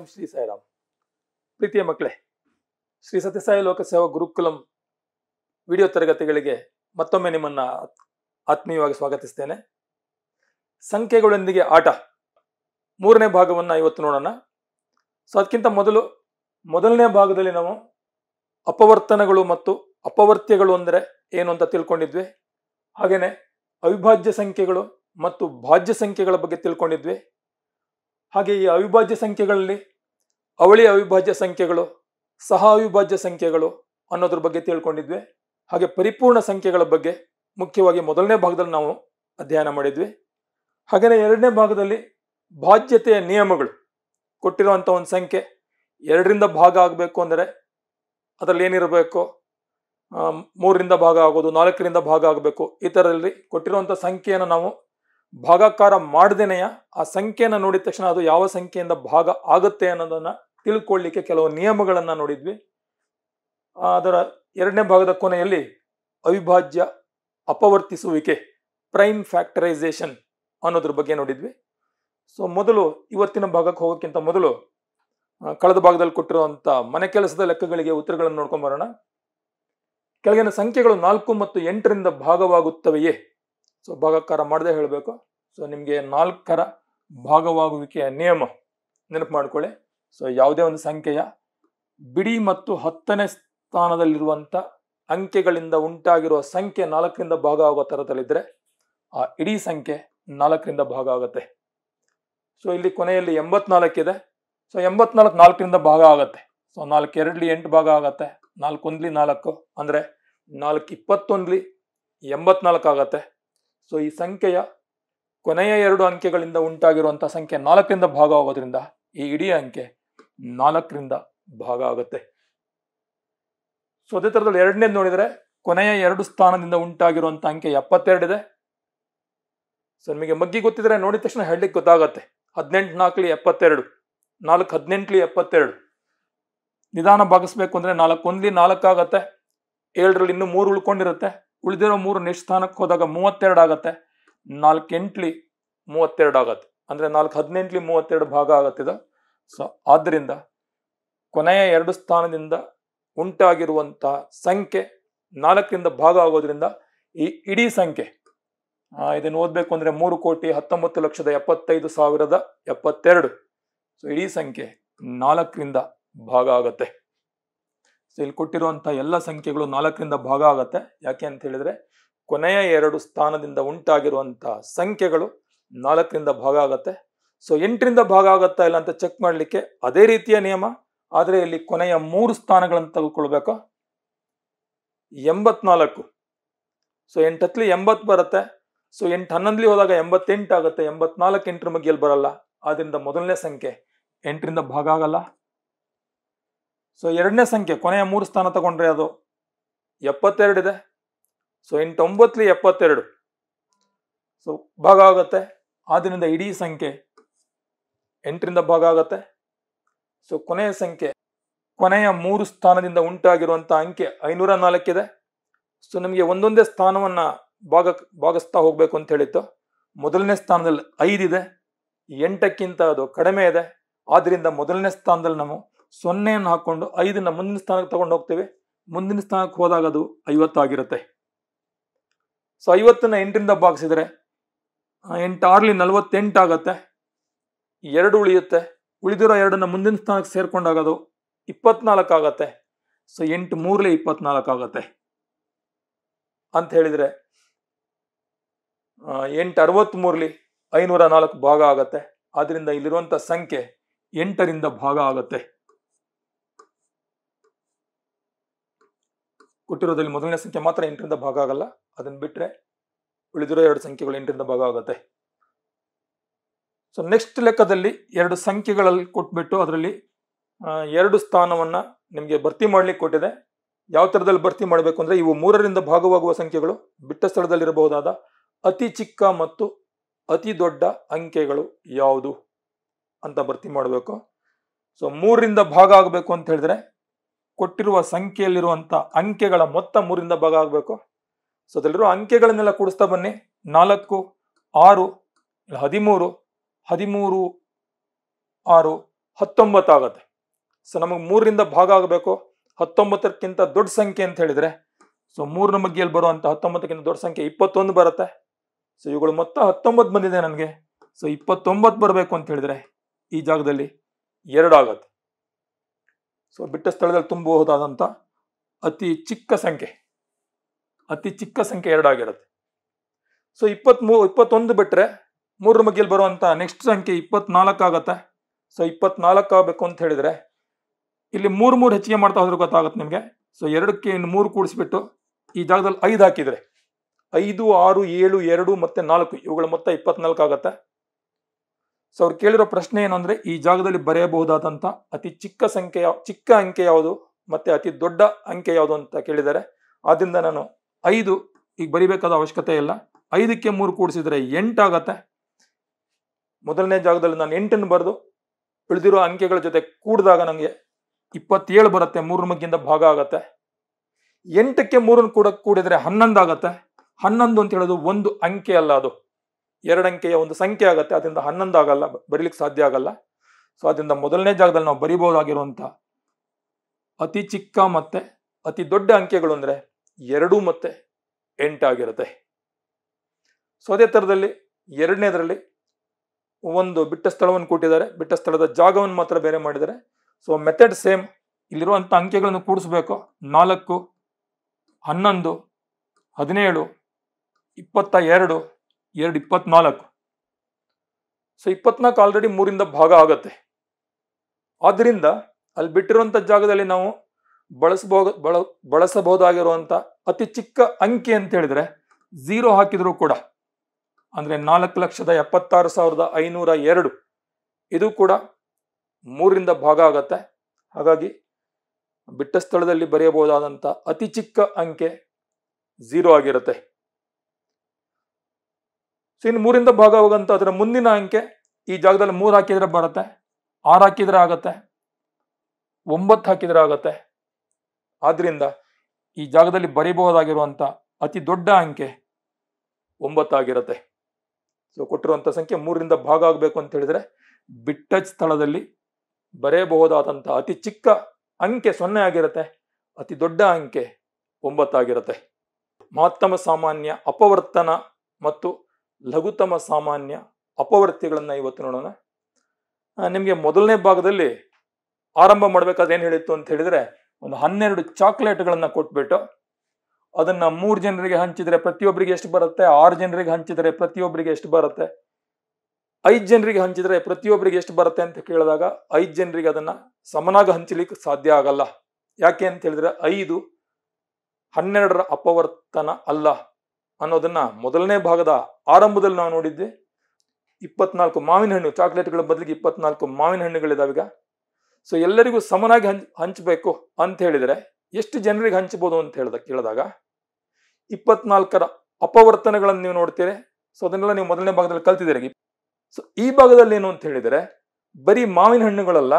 ಓಂ ಶ್ರೀ ಸಾಯಿರಾಮ್ ಪ್ರೀತಿಯ ಮಕ್ಕಳೇ ಶ್ರೀ ಸತ್ಯಸಾಯಿ ಲೋಕ ಸೇವಾ ಗುರುಕುಲಂ ವಿಡಿಯೋ ತರಗತಿಗಳಿಗೆ ಮತ್ತೊಮ್ಮೆ ನಿಮ್ಮನ್ನು ಆತ್ಮೀಯವಾಗಿ ಸ್ವಾಗತಿಸ್ತೇನೆ ಸಂಖ್ಯೆಗಳೊಂದಿಗೆ ಆಟ ಮೂರನೇ ಭಾಗವನ್ನು ಇವತ್ತು ನೋಡೋಣ ಸೊ ಅದಕ್ಕಿಂತ ಮೊದಲು ಮೊದಲನೇ ಭಾಗದಲ್ಲಿ ನಾವು ಅಪವರ್ತನಗಳು ಮತ್ತು ಅಪವರ್ತ್ಯಗಳು ಅಂದರೆ ಏನು ಅಂತ ತಿಳ್ಕೊಂಡಿದ್ವಿ ಹಾಗೆಯೇ ಅವಿಭಾಜ್ಯ ಸಂಖ್ಯೆಗಳು ಮತ್ತು ಭಾಜ್ಯ ಸಂಖ್ಯೆಗಳ ಬಗ್ಗೆ ತಿಳ್ಕೊಂಡಿದ್ವಿ ಹಾಗೆ ಈ ಅವಿಭಾಜ್ಯ ಸಂಖ್ಯೆಗಳಲ್ಲಿ ಅವಳಿ ಅವಿಭಾಜ್ಯ ಸಂಖ್ಯೆಗಳು ಸಹ ಅವಿಭಾಜ್ಯ ಸಂಖ್ಯೆಗಳು ಅನ್ನೋದ್ರ ಬಗ್ಗೆ ತಿಳ್ಕೊಂಡಿದ್ವಿ ಹಾಗೆ ಪರಿಪೂರ್ಣ ಸಂಖ್ಯೆಗಳ ಬಗ್ಗೆ ಮುಖ್ಯವಾಗಿ ಮೊದಲನೇ ಭಾಗದಲ್ಲಿ ನಾವು ಅಧ್ಯಯನ ಮಾಡಿದ್ವಿ ಹಾಗೆಯೇ ಎರಡನೇ ಭಾಗದಲ್ಲಿ ಬಾಧ್ಯತೆಯ ನಿಯಮಗಳು ಕೊಟ್ಟಿರುವಂಥ ಒಂದು ಸಂಖ್ಯೆ ಎರಡರಿಂದ ಭಾಗ ಆಗಬೇಕು ಅಂದರೆ ಅದರಲ್ಲಿ ಏನಿರಬೇಕು ಮೂರರಿಂದ ಭಾಗ ಆಗೋದು ನಾಲ್ಕರಿಂದ ಭಾಗ ಆಗಬೇಕು ಈ ಥರದಲ್ಲಿ ಕೊಟ್ಟಿರುವಂಥ ಸಂಖ್ಯೆಯನ್ನು ನಾವು ಭಾಗಾಕಾರ ಮಾಡದೇನೆಯ ಆ ಸಂಖ್ಯೆಯನ್ನು ನೋಡಿದ ತಕ್ಷಣ ಅದು ಯಾವ ಸಂಖ್ಯೆಯಿಂದ ಭಾಗ ಆಗುತ್ತೆ ಅನ್ನೋದನ್ನು ತಿಳ್ಕೊಳ್ಳಿಕ್ಕೆ ಕೆಲವು ನಿಯಮಗಳನ್ನು ನೋಡಿದ್ವಿ ಅದರ ಎರಡನೇ ಭಾಗದ ಕೊನೆಯಲ್ಲಿ ಅವಿಭಾಜ್ಯ ಅಪವರ್ತಿಸುವಿಕೆ ಪ್ರೈಮ್ ಫ್ಯಾಕ್ಟರೈಸೇಷನ್ ಅನ್ನೋದ್ರ ಬಗ್ಗೆ ನೋಡಿದ್ವಿ ಸೊ ಮೊದಲು ಇವತ್ತಿನ ಭಾಗಕ್ಕೆ ಹೋಗೋಕ್ಕಿಂತ ಮೊದಲು ಕಳೆದ ಭಾಗದಲ್ಲಿ ಕೊಟ್ಟಿರುವಂಥ ಮನೆ ಕೆಲಸದ ಲೆಕ್ಕಗಳಿಗೆ ಉತ್ತರಗಳನ್ನು ನೋಡ್ಕೊಂಡು ಬರೋಣ ಕೆಳಗಿನ ಸಂಖ್ಯೆಗಳು ನಾಲ್ಕು ಮತ್ತು ಎಂಟರಿಂದ ಭಾಗವಾಗುತ್ತವೆಯೇ ಸೊ ಭಾಗಕಾರ ಮಾಡದೆ ಹೇಳಬೇಕು ಸೊ ನಿಮಗೆ ನಾಲ್ಕರ ಭಾಗವಾಗುವಿಕೆಯ ನಿಯಮ ನೆನಪು ಮಾಡಿಕೊಳ್ಳಿ ಸೊ ಯಾವುದೇ ಒಂದು ಸಂಖ್ಯೆಯ ಬಿಡಿ ಮತ್ತು ಹತ್ತನೇ ಸ್ಥಾನದಲ್ಲಿರುವಂಥ ಅಂಕೆಗಳಿಂದ ಉಂಟಾಗಿರುವ ಸಂಖ್ಯೆ ನಾಲ್ಕರಿಂದ ಭಾಗ ಆಗೋ ಥರದಲ್ಲಿದ್ದರೆ ಆ ಇಡೀ ಸಂಖ್ಯೆ ನಾಲ್ಕರಿಂದ ಭಾಗ ಆಗುತ್ತೆ ಸೊ ಇಲ್ಲಿ ಕೊನೆಯಲ್ಲಿ ಎಂಬತ್ನಾಲ್ಕಿದೆ ಸೊ ಎಂಬತ್ನಾಲ್ಕು ನಾಲ್ಕರಿಂದ ಭಾಗ ಆಗುತ್ತೆ ಸೊ ನಾಲ್ಕು ಎರಡ್ಲಿ ಎಂಟು ಭಾಗ ಆಗುತ್ತೆ ನಾಲ್ಕು ಒಂದ್ಲಿ ನಾಲ್ಕು ಅಂದರೆ ನಾಲ್ಕು ಇಪ್ಪತ್ತೊಂದ್ಲಿ ಎಂಬತ್ನಾಲ್ಕು ಆಗತ್ತೆ ಸೊ ಈ ಸಂಖ್ಯೆಯ ಕೊನೆಯ ಎರಡು ಅಂಕೆಗಳಿಂದ ಉಂಟಾಗಿರುವಂಥ ಸಂಖ್ಯೆ ನಾಲ್ಕರಿಂದ ಭಾಗ ಆಗೋದ್ರಿಂದ ಈ ಇಡೀ ಅಂಕೆ ನಾಲ್ಕರಿಂದ ಭಾಗ ಆಗುತ್ತೆ ಸೊ ಅದೇ ಥರದಲ್ಲಿ ಎರಡನೇದು ನೋಡಿದರೆ ಕೊನೆಯ ಎರಡು ಸ್ಥಾನದಿಂದ ಉಂಟಾಗಿರುವಂಥ ಅಂಕೆ ಎಪ್ಪತ್ತೆರಡಿದೆ ಸೊ ನಿಮಗೆ ಮಗ್ಗಿ ಗೊತ್ತಿದ್ರೆ ನೋಡಿದ ತಕ್ಷಣ ಹೇಳಲಿಕ್ಕೆ ಗೊತ್ತಾಗತ್ತೆ ಹದಿನೆಂಟು ನಾಲ್ಕಲಿ ಎಪ್ಪತ್ತೆರಡು ನಾಲ್ಕು ಹದಿನೆಂಟ್ಲಿ ಎಪ್ಪತ್ತೆರಡು ನಿಧಾನ ಭಾಗಿಸ್ಬೇಕು ಅಂದ್ರೆ ನಾಲ್ಕು ಒಂದ್ಲಿ ನಾಲ್ಕಾಗತ್ತೆ ಏಳರಲ್ಲಿ ಇನ್ನೂ ಮೂರು ಉಳ್ಕೊಂಡಿರುತ್ತೆ ಉಳಿದಿರೋ ಮೂರು ಸ್ಥಾನಕ್ಕೆ ಹೋದಾಗ ಮೂವತ್ತೆರಡು ಆಗತ್ತೆ ನಾಲ್ಕು ಎಂಟ್ಲಿ ಮೂವತ್ತೆರಡು ಆಗತ್ತೆ ಅಂದರೆ ನಾಲ್ಕು ಹದಿನೆಂಟ್ಲಿ ಮೂವತ್ತೆರಡು ಭಾಗ ಆಗತ್ತಿದೆ ಸೊ ಆದ್ದರಿಂದ ಕೊನೆಯ ಎರಡು ಸ್ಥಾನದಿಂದ ಉಂಟಾಗಿರುವಂಥ ಸಂಖ್ಯೆ ನಾಲ್ಕರಿಂದ ಭಾಗ ಆಗೋದ್ರಿಂದ ಈ ಇಡೀ ಸಂಖ್ಯೆ ಇದನ್ನು ಓದಬೇಕು ಅಂದರೆ ಮೂರು ಕೋಟಿ ಹತ್ತೊಂಬತ್ತು ಲಕ್ಷದ ಎಪ್ಪತ್ತೈದು ಸಾವಿರದ ಎಪ್ಪತ್ತೆರಡು ಸೊ ಇಡೀ ಸಂಖ್ಯೆ ನಾಲ್ಕರಿಂದ ಭಾಗ ಆಗತ್ತೆ ಸೊ ಇಲ್ಲಿ ಕೊಟ್ಟಿರುವಂಥ ಎಲ್ಲ ಸಂಖ್ಯೆಗಳು ನಾಲ್ಕರಿಂದ ಭಾಗ ಆಗತ್ತೆ ಯಾಕೆ ಅಂತ ಹೇಳಿದ್ರೆ ಕೊನೆಯ ಎರಡು ಸ್ಥಾನದಿಂದ ಉಂಟಾಗಿರುವಂಥ ಸಂಖ್ಯೆಗಳು ನಾಲ್ಕರಿಂದ ಭಾಗ ಆಗತ್ತೆ ಸೊ ಎಂಟರಿಂದ ಭಾಗ ಆಗುತ್ತಾ ಇಲ್ಲ ಅಂತ ಚೆಕ್ ಮಾಡಲಿಕ್ಕೆ ಅದೇ ರೀತಿಯ ನಿಯಮ ಆದರೆ ಇಲ್ಲಿ ಕೊನೆಯ ಮೂರು ಸ್ಥಾನಗಳನ್ನು ತೆಗೆದುಕೊಳ್ಬೇಕು ಎಂಬತ್ನಾಲ್ಕು ಸೊ ಎಂಟು ಹತ್ತಲಿ ಎಂಬತ್ತು ಬರುತ್ತೆ ಸೊ ಎಂಟು ಹನ್ನೊಂದ್ಲಿ ಹೋದಾಗ ಎಂಬತ್ತೆಂಟು ಆಗುತ್ತೆ ಎಂಬತ್ನಾಲ್ಕು ಎಂಟರ ಮಗಿಯಲ್ಲಿ ಬರಲ್ಲ ಆದ್ರಿಂದ ಮೊದಲನೇ ಸಂಖ್ಯೆ ಎಂಟರಿಂದ ಭಾಗ ಆಗಲ್ಲ ಸೊ ಎರಡನೇ ಸಂಖ್ಯೆ ಕೊನೆಯ ಮೂರು ಸ್ಥಾನ ತಗೊಂಡ್ರೆ ಅದು ಇದೆ ಸೊ ಎಂಟೊಂಬತ್ತಲಿ ಎಪ್ಪತ್ತೆರಡು ಸೊ ಭಾಗ ಆಗುತ್ತೆ ಆದ್ದರಿಂದ ಇಡೀ ಸಂಖ್ಯೆ ಎಂಟರಿಂದ ಭಾಗ ಆಗತ್ತೆ ಸೊ ಕೊನೆಯ ಸಂಖ್ಯೆ ಕೊನೆಯ ಮೂರು ಸ್ಥಾನದಿಂದ ಉಂಟಾಗಿರುವಂಥ ಅಂಕೆ ಐನೂರ ನಾಲ್ಕಿದೆ ಸೊ ನಿಮಗೆ ಒಂದೊಂದೇ ಸ್ಥಾನವನ್ನು ಭಾಗ ಭಾಗಿಸ್ತಾ ಹೋಗಬೇಕು ಅಂತ ಹೇಳಿತ್ತು ಮೊದಲನೇ ಸ್ಥಾನದಲ್ಲಿ ಐದಿದೆ ಎಂಟಕ್ಕಿಂತ ಅದು ಕಡಿಮೆ ಇದೆ ಆದ್ದರಿಂದ ಮೊದಲನೇ ಸ್ಥಾನದಲ್ಲಿ ನಾವು ಸೊನ್ನೆಯನ್ನು ಹಾಕ್ಕೊಂಡು ಐದನ್ನು ಮುಂದಿನ ಸ್ಥಾನಕ್ಕೆ ತಗೊಂಡು ಹೋಗ್ತೀವಿ ಮುಂದಿನ ಸ್ಥಾನಕ್ಕೆ ಹೋದಾಗ ಅದು ಐವತ್ತಾಗಿರುತ್ತೆ ಸೊ ಐವತ್ತನ್ನು ಎಂಟರಿಂದ ಭಾಗಿಸಿದರೆ ಎಂಟು ಆರ್ಲಿ ಆಗುತ್ತೆ ಎರಡು ಉಳಿಯುತ್ತೆ ಉಳಿದಿರೋ ಎರಡನ್ನ ಮುಂದಿನ ಸ್ಥಾನಕ್ಕೆ ಸೇರ್ಕೊಂಡಾಗ ಅದು ಇಪ್ಪತ್ನಾಲ್ಕು ಆಗತ್ತೆ ಸೊ ಎಂಟು ಮೂರಲೇ ಇಪ್ಪತ್ನಾಲ್ಕು ಆಗತ್ತೆ ಅಂತ ಹೇಳಿದ್ರೆ ಎಂಟು ಅರವತ್ತ್ ಮೂರಲಿ ಐನೂರ ನಾಲ್ಕು ಭಾಗ ಆಗತ್ತೆ ಆದ್ರಿಂದ ಇಲ್ಲಿರುವಂತ ಸಂಖ್ಯೆ ಎಂಟರಿಂದ ಭಾಗ ಆಗತ್ತೆ ಕೊಟ್ಟಿರೋದ್ರಲ್ಲಿ ಮೊದಲನೇ ಸಂಖ್ಯೆ ಮಾತ್ರ ಎಂಟರಿಂದ ಭಾಗ ಆಗಲ್ಲ ಅದನ್ನ ಬಿಟ್ರೆ ಉಳಿದಿರೋ ಎರಡು ಸಂಖ್ಯೆಗಳು ಎಂಟರಿಂದ ಭಾಗ ಆಗುತ್ತೆ ಸೊ ನೆಕ್ಸ್ಟ್ ಲೆಕ್ಕದಲ್ಲಿ ಎರಡು ಸಂಖ್ಯೆಗಳಲ್ಲಿ ಕೊಟ್ಬಿಟ್ಟು ಅದರಲ್ಲಿ ಎರಡು ಸ್ಥಾನವನ್ನು ನಿಮಗೆ ಭರ್ತಿ ಮಾಡಲಿಕ್ಕೆ ಕೊಟ್ಟಿದೆ ಯಾವ ಥರದಲ್ಲಿ ಭರ್ತಿ ಮಾಡಬೇಕು ಅಂದರೆ ಇವು ಮೂರರಿಂದ ಭಾಗವಾಗುವ ಸಂಖ್ಯೆಗಳು ಬಿಟ್ಟ ಸ್ಥಳದಲ್ಲಿರಬಹುದಾದ ಅತಿ ಚಿಕ್ಕ ಮತ್ತು ಅತಿ ದೊಡ್ಡ ಅಂಕೆಗಳು ಯಾವುದು ಅಂತ ಭರ್ತಿ ಮಾಡಬೇಕು ಸೊ ಮೂರರಿಂದ ಭಾಗ ಆಗಬೇಕು ಅಂತ ಹೇಳಿದ್ರೆ ಕೊಟ್ಟಿರುವ ಸಂಖ್ಯೆಯಲ್ಲಿರುವಂಥ ಅಂಕೆಗಳ ಮೊತ್ತ ಮೂರಿಂದ ಭಾಗ ಆಗಬೇಕು ಸೊ ಅದರಲ್ಲಿರೋ ಅಂಕೆಗಳನ್ನೆಲ್ಲ ಕೂಡಿಸ್ತಾ ಬನ್ನಿ ನಾಲ್ಕು ಆರು ಹದಿಮೂರು ಹದಿಮೂರು ಆರು ಹತ್ತೊಂಬತ್ತು ಆಗುತ್ತೆ ಸೊ ನಮಗೆ ಮೂರರಿಂದ ಭಾಗ ಆಗಬೇಕು ಹತ್ತೊಂಬತ್ತಕ್ಕಿಂತ ದೊಡ್ಡ ಸಂಖ್ಯೆ ಅಂತ ಹೇಳಿದರೆ ಸೊ ಮೂರನ ಮಗ್ಗಿಯಲ್ಲಿ ಬರುವಂಥ ಹತ್ತೊಂಬತ್ತಕ್ಕಿಂತ ದೊಡ್ಡ ಸಂಖ್ಯೆ ಇಪ್ಪತ್ತೊಂದು ಬರುತ್ತೆ ಸೊ ಇವುಗಳು ಮೊತ್ತ ಹತ್ತೊಂಬತ್ತು ಬಂದಿದೆ ನನಗೆ ಸೊ ಇಪ್ಪತ್ತೊಂಬತ್ತು ಬರಬೇಕು ಅಂತ ಹೇಳಿದರೆ ಈ ಜಾಗದಲ್ಲಿ ಎರಡಾಗತ್ತೆ ಸೊ ಬಿಟ್ಟ ಸ್ಥಳದಲ್ಲಿ ತುಂಬಬಹುದಾದಂಥ ಅತಿ ಚಿಕ್ಕ ಸಂಖ್ಯೆ ಅತಿ ಚಿಕ್ಕ ಸಂಖ್ಯೆ ಎರಡಾಗಿರುತ್ತೆ ಸೊ ಇಪ್ಪತ್ತ್ಮೂ ಇಪ್ಪತ್ತೊಂದು ಬಿಟ್ಟರೆ ಮೂರರ ಮಗ್ಗಿಯಲ್ಲಿ ಬರುವಂಥ ನೆಕ್ಸ್ಟ್ ಸಂಖ್ಯೆ ಆಗುತ್ತೆ ಸೊ ಇಪ್ಪತ್ನಾಲ್ಕು ಆಗಬೇಕು ಅಂತ ಹೇಳಿದರೆ ಇಲ್ಲಿ ಮೂರು ಮೂರು ಹೆಚ್ಚಿಗೆ ಮಾಡ್ತಾ ಹೋದ್ರೆ ಗೊತ್ತಾಗುತ್ತೆ ನಿಮಗೆ ಸೊ ಎರಡಕ್ಕೆ ಇನ್ನು ಮೂರು ಕೂಡಿಸ್ಬಿಟ್ಟು ಈ ಜಾಗದಲ್ಲಿ ಐದು ಹಾಕಿದರೆ ಐದು ಆರು ಏಳು ಎರಡು ಮತ್ತು ನಾಲ್ಕು ಇವುಗಳ ಮೊತ್ತ ಇಪ್ಪತ್ನಾಲ್ಕು ಆಗುತ್ತೆ ಸೊ ಅವ್ರು ಕೇಳಿರೋ ಪ್ರಶ್ನೆ ಏನು ಅಂದರೆ ಈ ಜಾಗದಲ್ಲಿ ಬರೆಯಬಹುದಾದಂಥ ಅತಿ ಚಿಕ್ಕ ಸಂಖ್ಯೆ ಚಿಕ್ಕ ಅಂಕೆ ಯಾವುದು ಮತ್ತು ಅತಿ ದೊಡ್ಡ ಅಂಕೆ ಯಾವುದು ಅಂತ ಕೇಳಿದ್ದಾರೆ ಆದ್ದರಿಂದ ನಾನು ಐದು ಈಗ ಬರಿಬೇಕಾದ ಅವಶ್ಯಕತೆ ಇಲ್ಲ ಐದಕ್ಕೆ ಮೂರು ಕೂಡಿಸಿದರೆ ಎಂಟಾಗತ್ತೆ ಮೊದಲನೇ ಜಾಗದಲ್ಲಿ ನಾನು ಎಂಟನ್ನು ಬರೆದು ಉಳಿದಿರೋ ಅಂಕೆಗಳ ಜೊತೆ ಕೂಡಿದಾಗ ನನಗೆ ಇಪ್ಪತ್ತೇಳು ಬರುತ್ತೆ ಮಗ್ಗಿಂದ ಭಾಗ ಆಗತ್ತೆ ಎಂಟಕ್ಕೆ ಮೂರನ್ನು ಕೂಡ ಕೂಡಿದ್ರೆ ಹನ್ನೊಂದು ಆಗತ್ತೆ ಹನ್ನೊಂದು ಅಂತ ಹೇಳೋದು ಒಂದು ಅಂಕೆ ಅಲ್ಲ ಅದು ಎರಡು ಅಂಕೆಯ ಒಂದು ಸಂಖ್ಯೆ ಆಗತ್ತೆ ಅದರಿಂದ ಹನ್ನೊಂದು ಆಗಲ್ಲ ಬರೀಲಿಕ್ಕೆ ಸಾಧ್ಯ ಆಗಲ್ಲ ಸೊ ಅದರಿಂದ ಮೊದಲನೇ ಜಾಗದಲ್ಲಿ ನಾವು ಬರಿಬೋದಾಗಿರುವಂಥ ಅತಿ ಚಿಕ್ಕ ಮತ್ತೆ ಅತಿ ದೊಡ್ಡ ಅಂಕೆಗಳು ಅಂದರೆ ಎರಡು ಮತ್ತೆ ಎಂಟಾಗಿರುತ್ತೆ ಸೊ ಅದೇ ಥರದಲ್ಲಿ ಎರಡನೇದರಲ್ಲಿ ಒಂದು ಬಿಟ್ಟ ಸ್ಥಳವನ್ನು ಕೊಟ್ಟಿದ್ದಾರೆ ಬಿಟ್ಟ ಸ್ಥಳದ ಜಾಗವನ್ನು ಮಾತ್ರ ಬೇರೆ ಮಾಡಿದ್ದಾರೆ ಸೊ ಮೆಥಡ್ ಸೇಮ್ ಇಲ್ಲಿರುವಂಥ ಅಂಕೆಗಳನ್ನು ಕೂಡಿಸ್ಬೇಕು ನಾಲ್ಕು ಹನ್ನೊಂದು ಹದಿನೇಳು ಇಪ್ಪತ್ತ ಎರಡು ಎರಡು ಇಪ್ಪತ್ನಾಲ್ಕು ಸೊ ಇಪ್ಪತ್ನಾಲ್ಕು ಆಲ್ರೆಡಿ ಮೂರಿಂದ ಭಾಗ ಆಗತ್ತೆ ಆದ್ದರಿಂದ ಅಲ್ಲಿ ಬಿಟ್ಟಿರುವಂಥ ಜಾಗದಲ್ಲಿ ನಾವು ಬಳಸಬಹುದು ಬಳ ಬಳಸಬಹುದಾಗಿರುವಂಥ ಅತಿ ಚಿಕ್ಕ ಅಂಕಿ ಅಂತ ಹೇಳಿದರೆ ಝೀರೋ ಹಾಕಿದರೂ ಕೂಡ ಅಂದರೆ ನಾಲ್ಕು ಲಕ್ಷದ ಎಪ್ಪತ್ತಾರು ಸಾವಿರದ ಐನೂರ ಎರಡು ಇದು ಕೂಡ ಮೂರರಿಂದ ಭಾಗ ಆಗತ್ತೆ ಹಾಗಾಗಿ ಬಿಟ್ಟ ಸ್ಥಳದಲ್ಲಿ ಬರೆಯಬಹುದಾದಂಥ ಅತಿ ಚಿಕ್ಕ ಅಂಕೆ ಝೀರೋ ಆಗಿರುತ್ತೆ ಸೊ ಇನ್ನು ಮೂರಿಂದ ಭಾಗ ಆಗುವಂಥ ಅದರ ಮುಂದಿನ ಅಂಕೆ ಈ ಜಾಗದಲ್ಲಿ ಮೂರು ಹಾಕಿದರೆ ಬರುತ್ತೆ ಆರು ಹಾಕಿದರೆ ಆಗತ್ತೆ ಒಂಬತ್ತು ಹಾಕಿದರೆ ಆಗತ್ತೆ ಆದ್ದರಿಂದ ಈ ಜಾಗದಲ್ಲಿ ಬರೀಬಹುದಾಗಿರುವಂಥ ಅತಿ ದೊಡ್ಡ ಅಂಕೆ ಒಂಬತ್ತಾಗಿರುತ್ತೆ ಸೊ ಕೊಟ್ಟಿರುವಂಥ ಸಂಖ್ಯೆ ಮೂರರಿಂದ ಭಾಗ ಆಗಬೇಕು ಅಂತ ಹೇಳಿದರೆ ಬಿಟ್ಟ ಸ್ಥಳದಲ್ಲಿ ಬರೆಯಬಹುದಾದಂಥ ಅತಿ ಚಿಕ್ಕ ಅಂಕೆ ಸೊನ್ನೆ ಆಗಿರುತ್ತೆ ಅತಿ ದೊಡ್ಡ ಅಂಕೆ ಒಂಬತ್ತಾಗಿರುತ್ತೆ ಮಹತ್ತಮ ಸಾಮಾನ್ಯ ಅಪವರ್ತನ ಮತ್ತು ಲಘುತಮ ಸಾಮಾನ್ಯ ಅಪವರ್ತಿಗಳನ್ನು ಇವತ್ತು ನೋಡೋಣ ನಿಮಗೆ ಮೊದಲನೇ ಭಾಗದಲ್ಲಿ ಆರಂಭ ಮಾಡಬೇಕಾದ್ರೆ ಏನು ಹೇಳಿತ್ತು ಅಂತ ಹೇಳಿದರೆ ಒಂದು ಹನ್ನೆರಡು ಚಾಕ್ಲೇಟ್ಗಳನ್ನು ಕೊಟ್ಬಿಟ್ಟು ಅದನ್ನ ಮೂರು ಜನರಿಗೆ ಹಂಚಿದ್ರೆ ಪ್ರತಿಯೊಬ್ಬರಿಗೆ ಎಷ್ಟು ಬರುತ್ತೆ ಆರು ಜನರಿಗೆ ಹಂಚಿದ್ರೆ ಪ್ರತಿಯೊಬ್ಬರಿಗೆ ಎಷ್ಟು ಬರುತ್ತೆ ಐದ್ ಜನರಿಗೆ ಹಂಚಿದ್ರೆ ಪ್ರತಿಯೊಬ್ಬರಿಗೆ ಎಷ್ಟು ಬರುತ್ತೆ ಅಂತ ಕೇಳಿದಾಗ ಐದ್ ಜನರಿಗೆ ಅದನ್ನ ಸಮನಾಗಿ ಹಂಚಲಿಕ್ಕೆ ಸಾಧ್ಯ ಆಗಲ್ಲ ಯಾಕೆ ಅಂತ ಹೇಳಿದ್ರೆ ಐದು ಹನ್ನೆರಡರ ಅಪವರ್ತನ ಅಲ್ಲ ಅನ್ನೋದನ್ನ ಮೊದಲನೇ ಭಾಗದ ಆರಂಭದಲ್ಲಿ ನಾವು ನೋಡಿದ್ದೆ ಇಪ್ಪತ್ನಾಲ್ಕು ಮಾವಿನ ಹಣ್ಣು ಚಾಕ್ಲೇಟ್ಗಳ ಬದಲಿಗೆ ಇಪ್ಪತ್ನಾಲ್ಕು ಮಾವಿನ ಹಣ್ಣುಗಳಿದಾವೀಗ ಸೊ ಎಲ್ಲರಿಗೂ ಸಮನಾಗಿ ಹಂಚ್ ಹಂಚಬೇಕು ಅಂತ ಹೇಳಿದ್ರೆ ಎಷ್ಟು ಜನರಿಗೆ ಹಂಚಬಹುದು ಅಂತ ಹೇಳ್ದ ಕೇಳಿದಾಗ ಇಪ್ಪತ್ನಾಲ್ಕರ ಅಪವರ್ತನಗಳನ್ನು ನೀವು ನೋಡ್ತೀರಿ ಸೊ ಅದನ್ನೆಲ್ಲ ನೀವು ಮೊದಲನೇ ಭಾಗದಲ್ಲಿ ಕಲ್ತಿದ್ದೀರಿ ಸೊ ಈ ಭಾಗದಲ್ಲಿ ಏನು ಅಂತ ಹೇಳಿದರೆ ಬರೀ ಮಾವಿನ ಹಣ್ಣುಗಳಲ್ಲ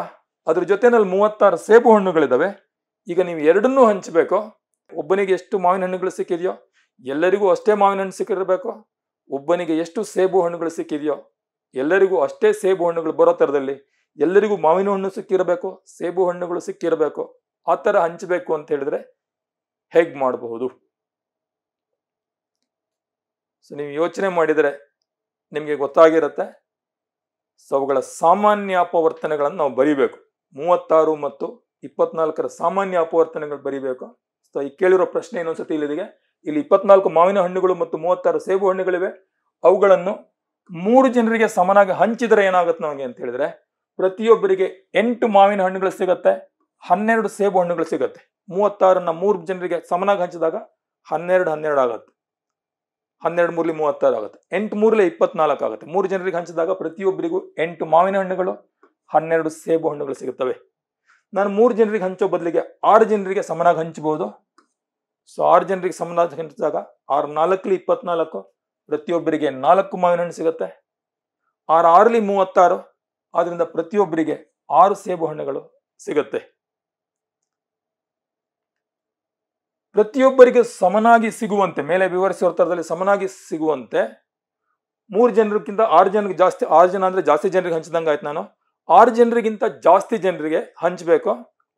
ಅದ್ರ ಜೊತೆನಲ್ಲಿ ಮೂವತ್ತಾರು ಸೇಬು ಹಣ್ಣುಗಳಿದ್ದಾವೆ ಈಗ ನೀವು ಎರಡನ್ನೂ ಹಂಚಬೇಕು ಒಬ್ಬನಿಗೆ ಎಷ್ಟು ಮಾವಿನ ಹಣ್ಣುಗಳು ಸಿಕ್ಕಿದೆಯೋ ಎಲ್ಲರಿಗೂ ಅಷ್ಟೇ ಮಾವಿನ ಹಣ್ಣು ಸಿಕ್ಕಿರಬೇಕು ಒಬ್ಬನಿಗೆ ಎಷ್ಟು ಸೇಬು ಹಣ್ಣುಗಳು ಸಿಕ್ಕಿದೆಯೋ ಎಲ್ಲರಿಗೂ ಅಷ್ಟೇ ಸೇಬು ಹಣ್ಣುಗಳು ಬರೋ ಥರದಲ್ಲಿ ಎಲ್ಲರಿಗೂ ಮಾವಿನ ಹಣ್ಣು ಸಿಕ್ಕಿರಬೇಕು ಸೇಬು ಹಣ್ಣುಗಳು ಸಿಕ್ಕಿರಬೇಕು ಆ ಥರ ಹಂಚಬೇಕು ಅಂತ ಹೇಳಿದ್ರೆ ಹೇಗೆ ಮಾಡಬಹುದು ಸೊ ನೀವು ಯೋಚನೆ ಮಾಡಿದರೆ ನಿಮಗೆ ಗೊತ್ತಾಗಿರುತ್ತೆ ಸೊ ಅವುಗಳ ಸಾಮಾನ್ಯ ಅಪವರ್ತನೆಗಳನ್ನು ನಾವು ಬರಿಬೇಕು ಮೂವತ್ತಾರು ಮತ್ತು ಇಪ್ಪತ್ನಾಲ್ಕರ ಸಾಮಾನ್ಯ ಅಪವರ್ತನೆಗಳು ಬರಿಬೇಕು ಸೊ ಈ ಕೇಳಿರೋ ಪ್ರಶ್ನೆ ಇನ್ನೊಂದ್ಸತಿ ಇಲ್ಲಿದೆ ಇಲ್ಲಿ ಇಪ್ಪತ್ನಾಲ್ಕು ಮಾವಿನ ಹಣ್ಣುಗಳು ಮತ್ತು ಮೂವತ್ತಾರು ಸೇಬು ಹಣ್ಣುಗಳಿವೆ ಅವುಗಳನ್ನು ಮೂರು ಜನರಿಗೆ ಸಮನಾಗಿ ಹಂಚಿದರೆ ಏನಾಗುತ್ತೆ ನಮಗೆ ಅಂತ ಹೇಳಿದ್ರೆ ಪ್ರತಿಯೊಬ್ಬರಿಗೆ ಎಂಟು ಮಾವಿನ ಹಣ್ಣುಗಳು ಸಿಗುತ್ತೆ ಹನ್ನೆರಡು ಸೇಬು ಹಣ್ಣುಗಳು ಸಿಗುತ್ತೆ ಮೂವತ್ತಾರನ್ನ ಮೂರು ಜನರಿಗೆ ಸಮನಾಗಿ ಹಂಚಿದಾಗ ಹನ್ನೆರಡು ಹನ್ನೆರಡು ಆಗುತ್ತೆ ಹನ್ನೆರಡು ಮೂರ್ಲಿ ಮೂವತ್ತಾರು ಆಗುತ್ತೆ ಎಂಟು ಮೂರ್ಲೆ ಇಪ್ಪತ್ನಾಲ್ಕು ಆಗುತ್ತೆ ಮೂರು ಜನರಿಗೆ ಹಂಚಿದಾಗ ಪ್ರತಿಯೊಬ್ಬರಿಗೂ ಎಂಟು ಮಾವಿನ ಹಣ್ಣುಗಳು ಹನ್ನೆರಡು ಸೇಬು ಹಣ್ಣುಗಳು ಸಿಗುತ್ತವೆ ನಾನು ಮೂರು ಜನರಿಗೆ ಹಂಚೋ ಬದಲಿಗೆ ಆರು ಜನರಿಗೆ ಸಮನಾಗಿ ಹಂಚಬಹುದು ಸೊ ಆರು ಜನರಿಗೆ ಸಮನಾಗಿ ಹಂಚಿದಾಗ ಆರು ನಾಲ್ಕಲಿ ಇಪ್ಪತ್ನಾಲ್ಕು ಪ್ರತಿಯೊಬ್ಬರಿಗೆ ನಾಲ್ಕು ಮಾವಿನ ಹಣ್ಣು ಸಿಗುತ್ತೆ ಆರು ಆರಲಿ ಮೂವತ್ತಾರು ಆದ್ರಿಂದ ಪ್ರತಿಯೊಬ್ಬರಿಗೆ ಆರು ಸೇಬು ಹಣ್ಣುಗಳು ಸಿಗುತ್ತೆ ಪ್ರತಿಯೊಬ್ಬರಿಗೆ ಸಮನಾಗಿ ಸಿಗುವಂತೆ ಮೇಲೆ ವಿವರಿಸಿರೋ ಥರದಲ್ಲಿ ಸಮನಾಗಿ ಸಿಗುವಂತೆ ಮೂರು ಜನರಿಗಿಂತ ಆರು ಜನರಿಗೆ ಜಾಸ್ತಿ ಆರು ಜನ ಅಂದರೆ ಜಾಸ್ತಿ ಜನರಿಗೆ ಹಂಚಿದಂಗೆ ಆಯ್ತು ನಾನು ಆರು ಜನರಿಗಿಂತ ಜಾಸ್ತಿ ಜನರಿಗೆ ಹಂಚಬೇಕು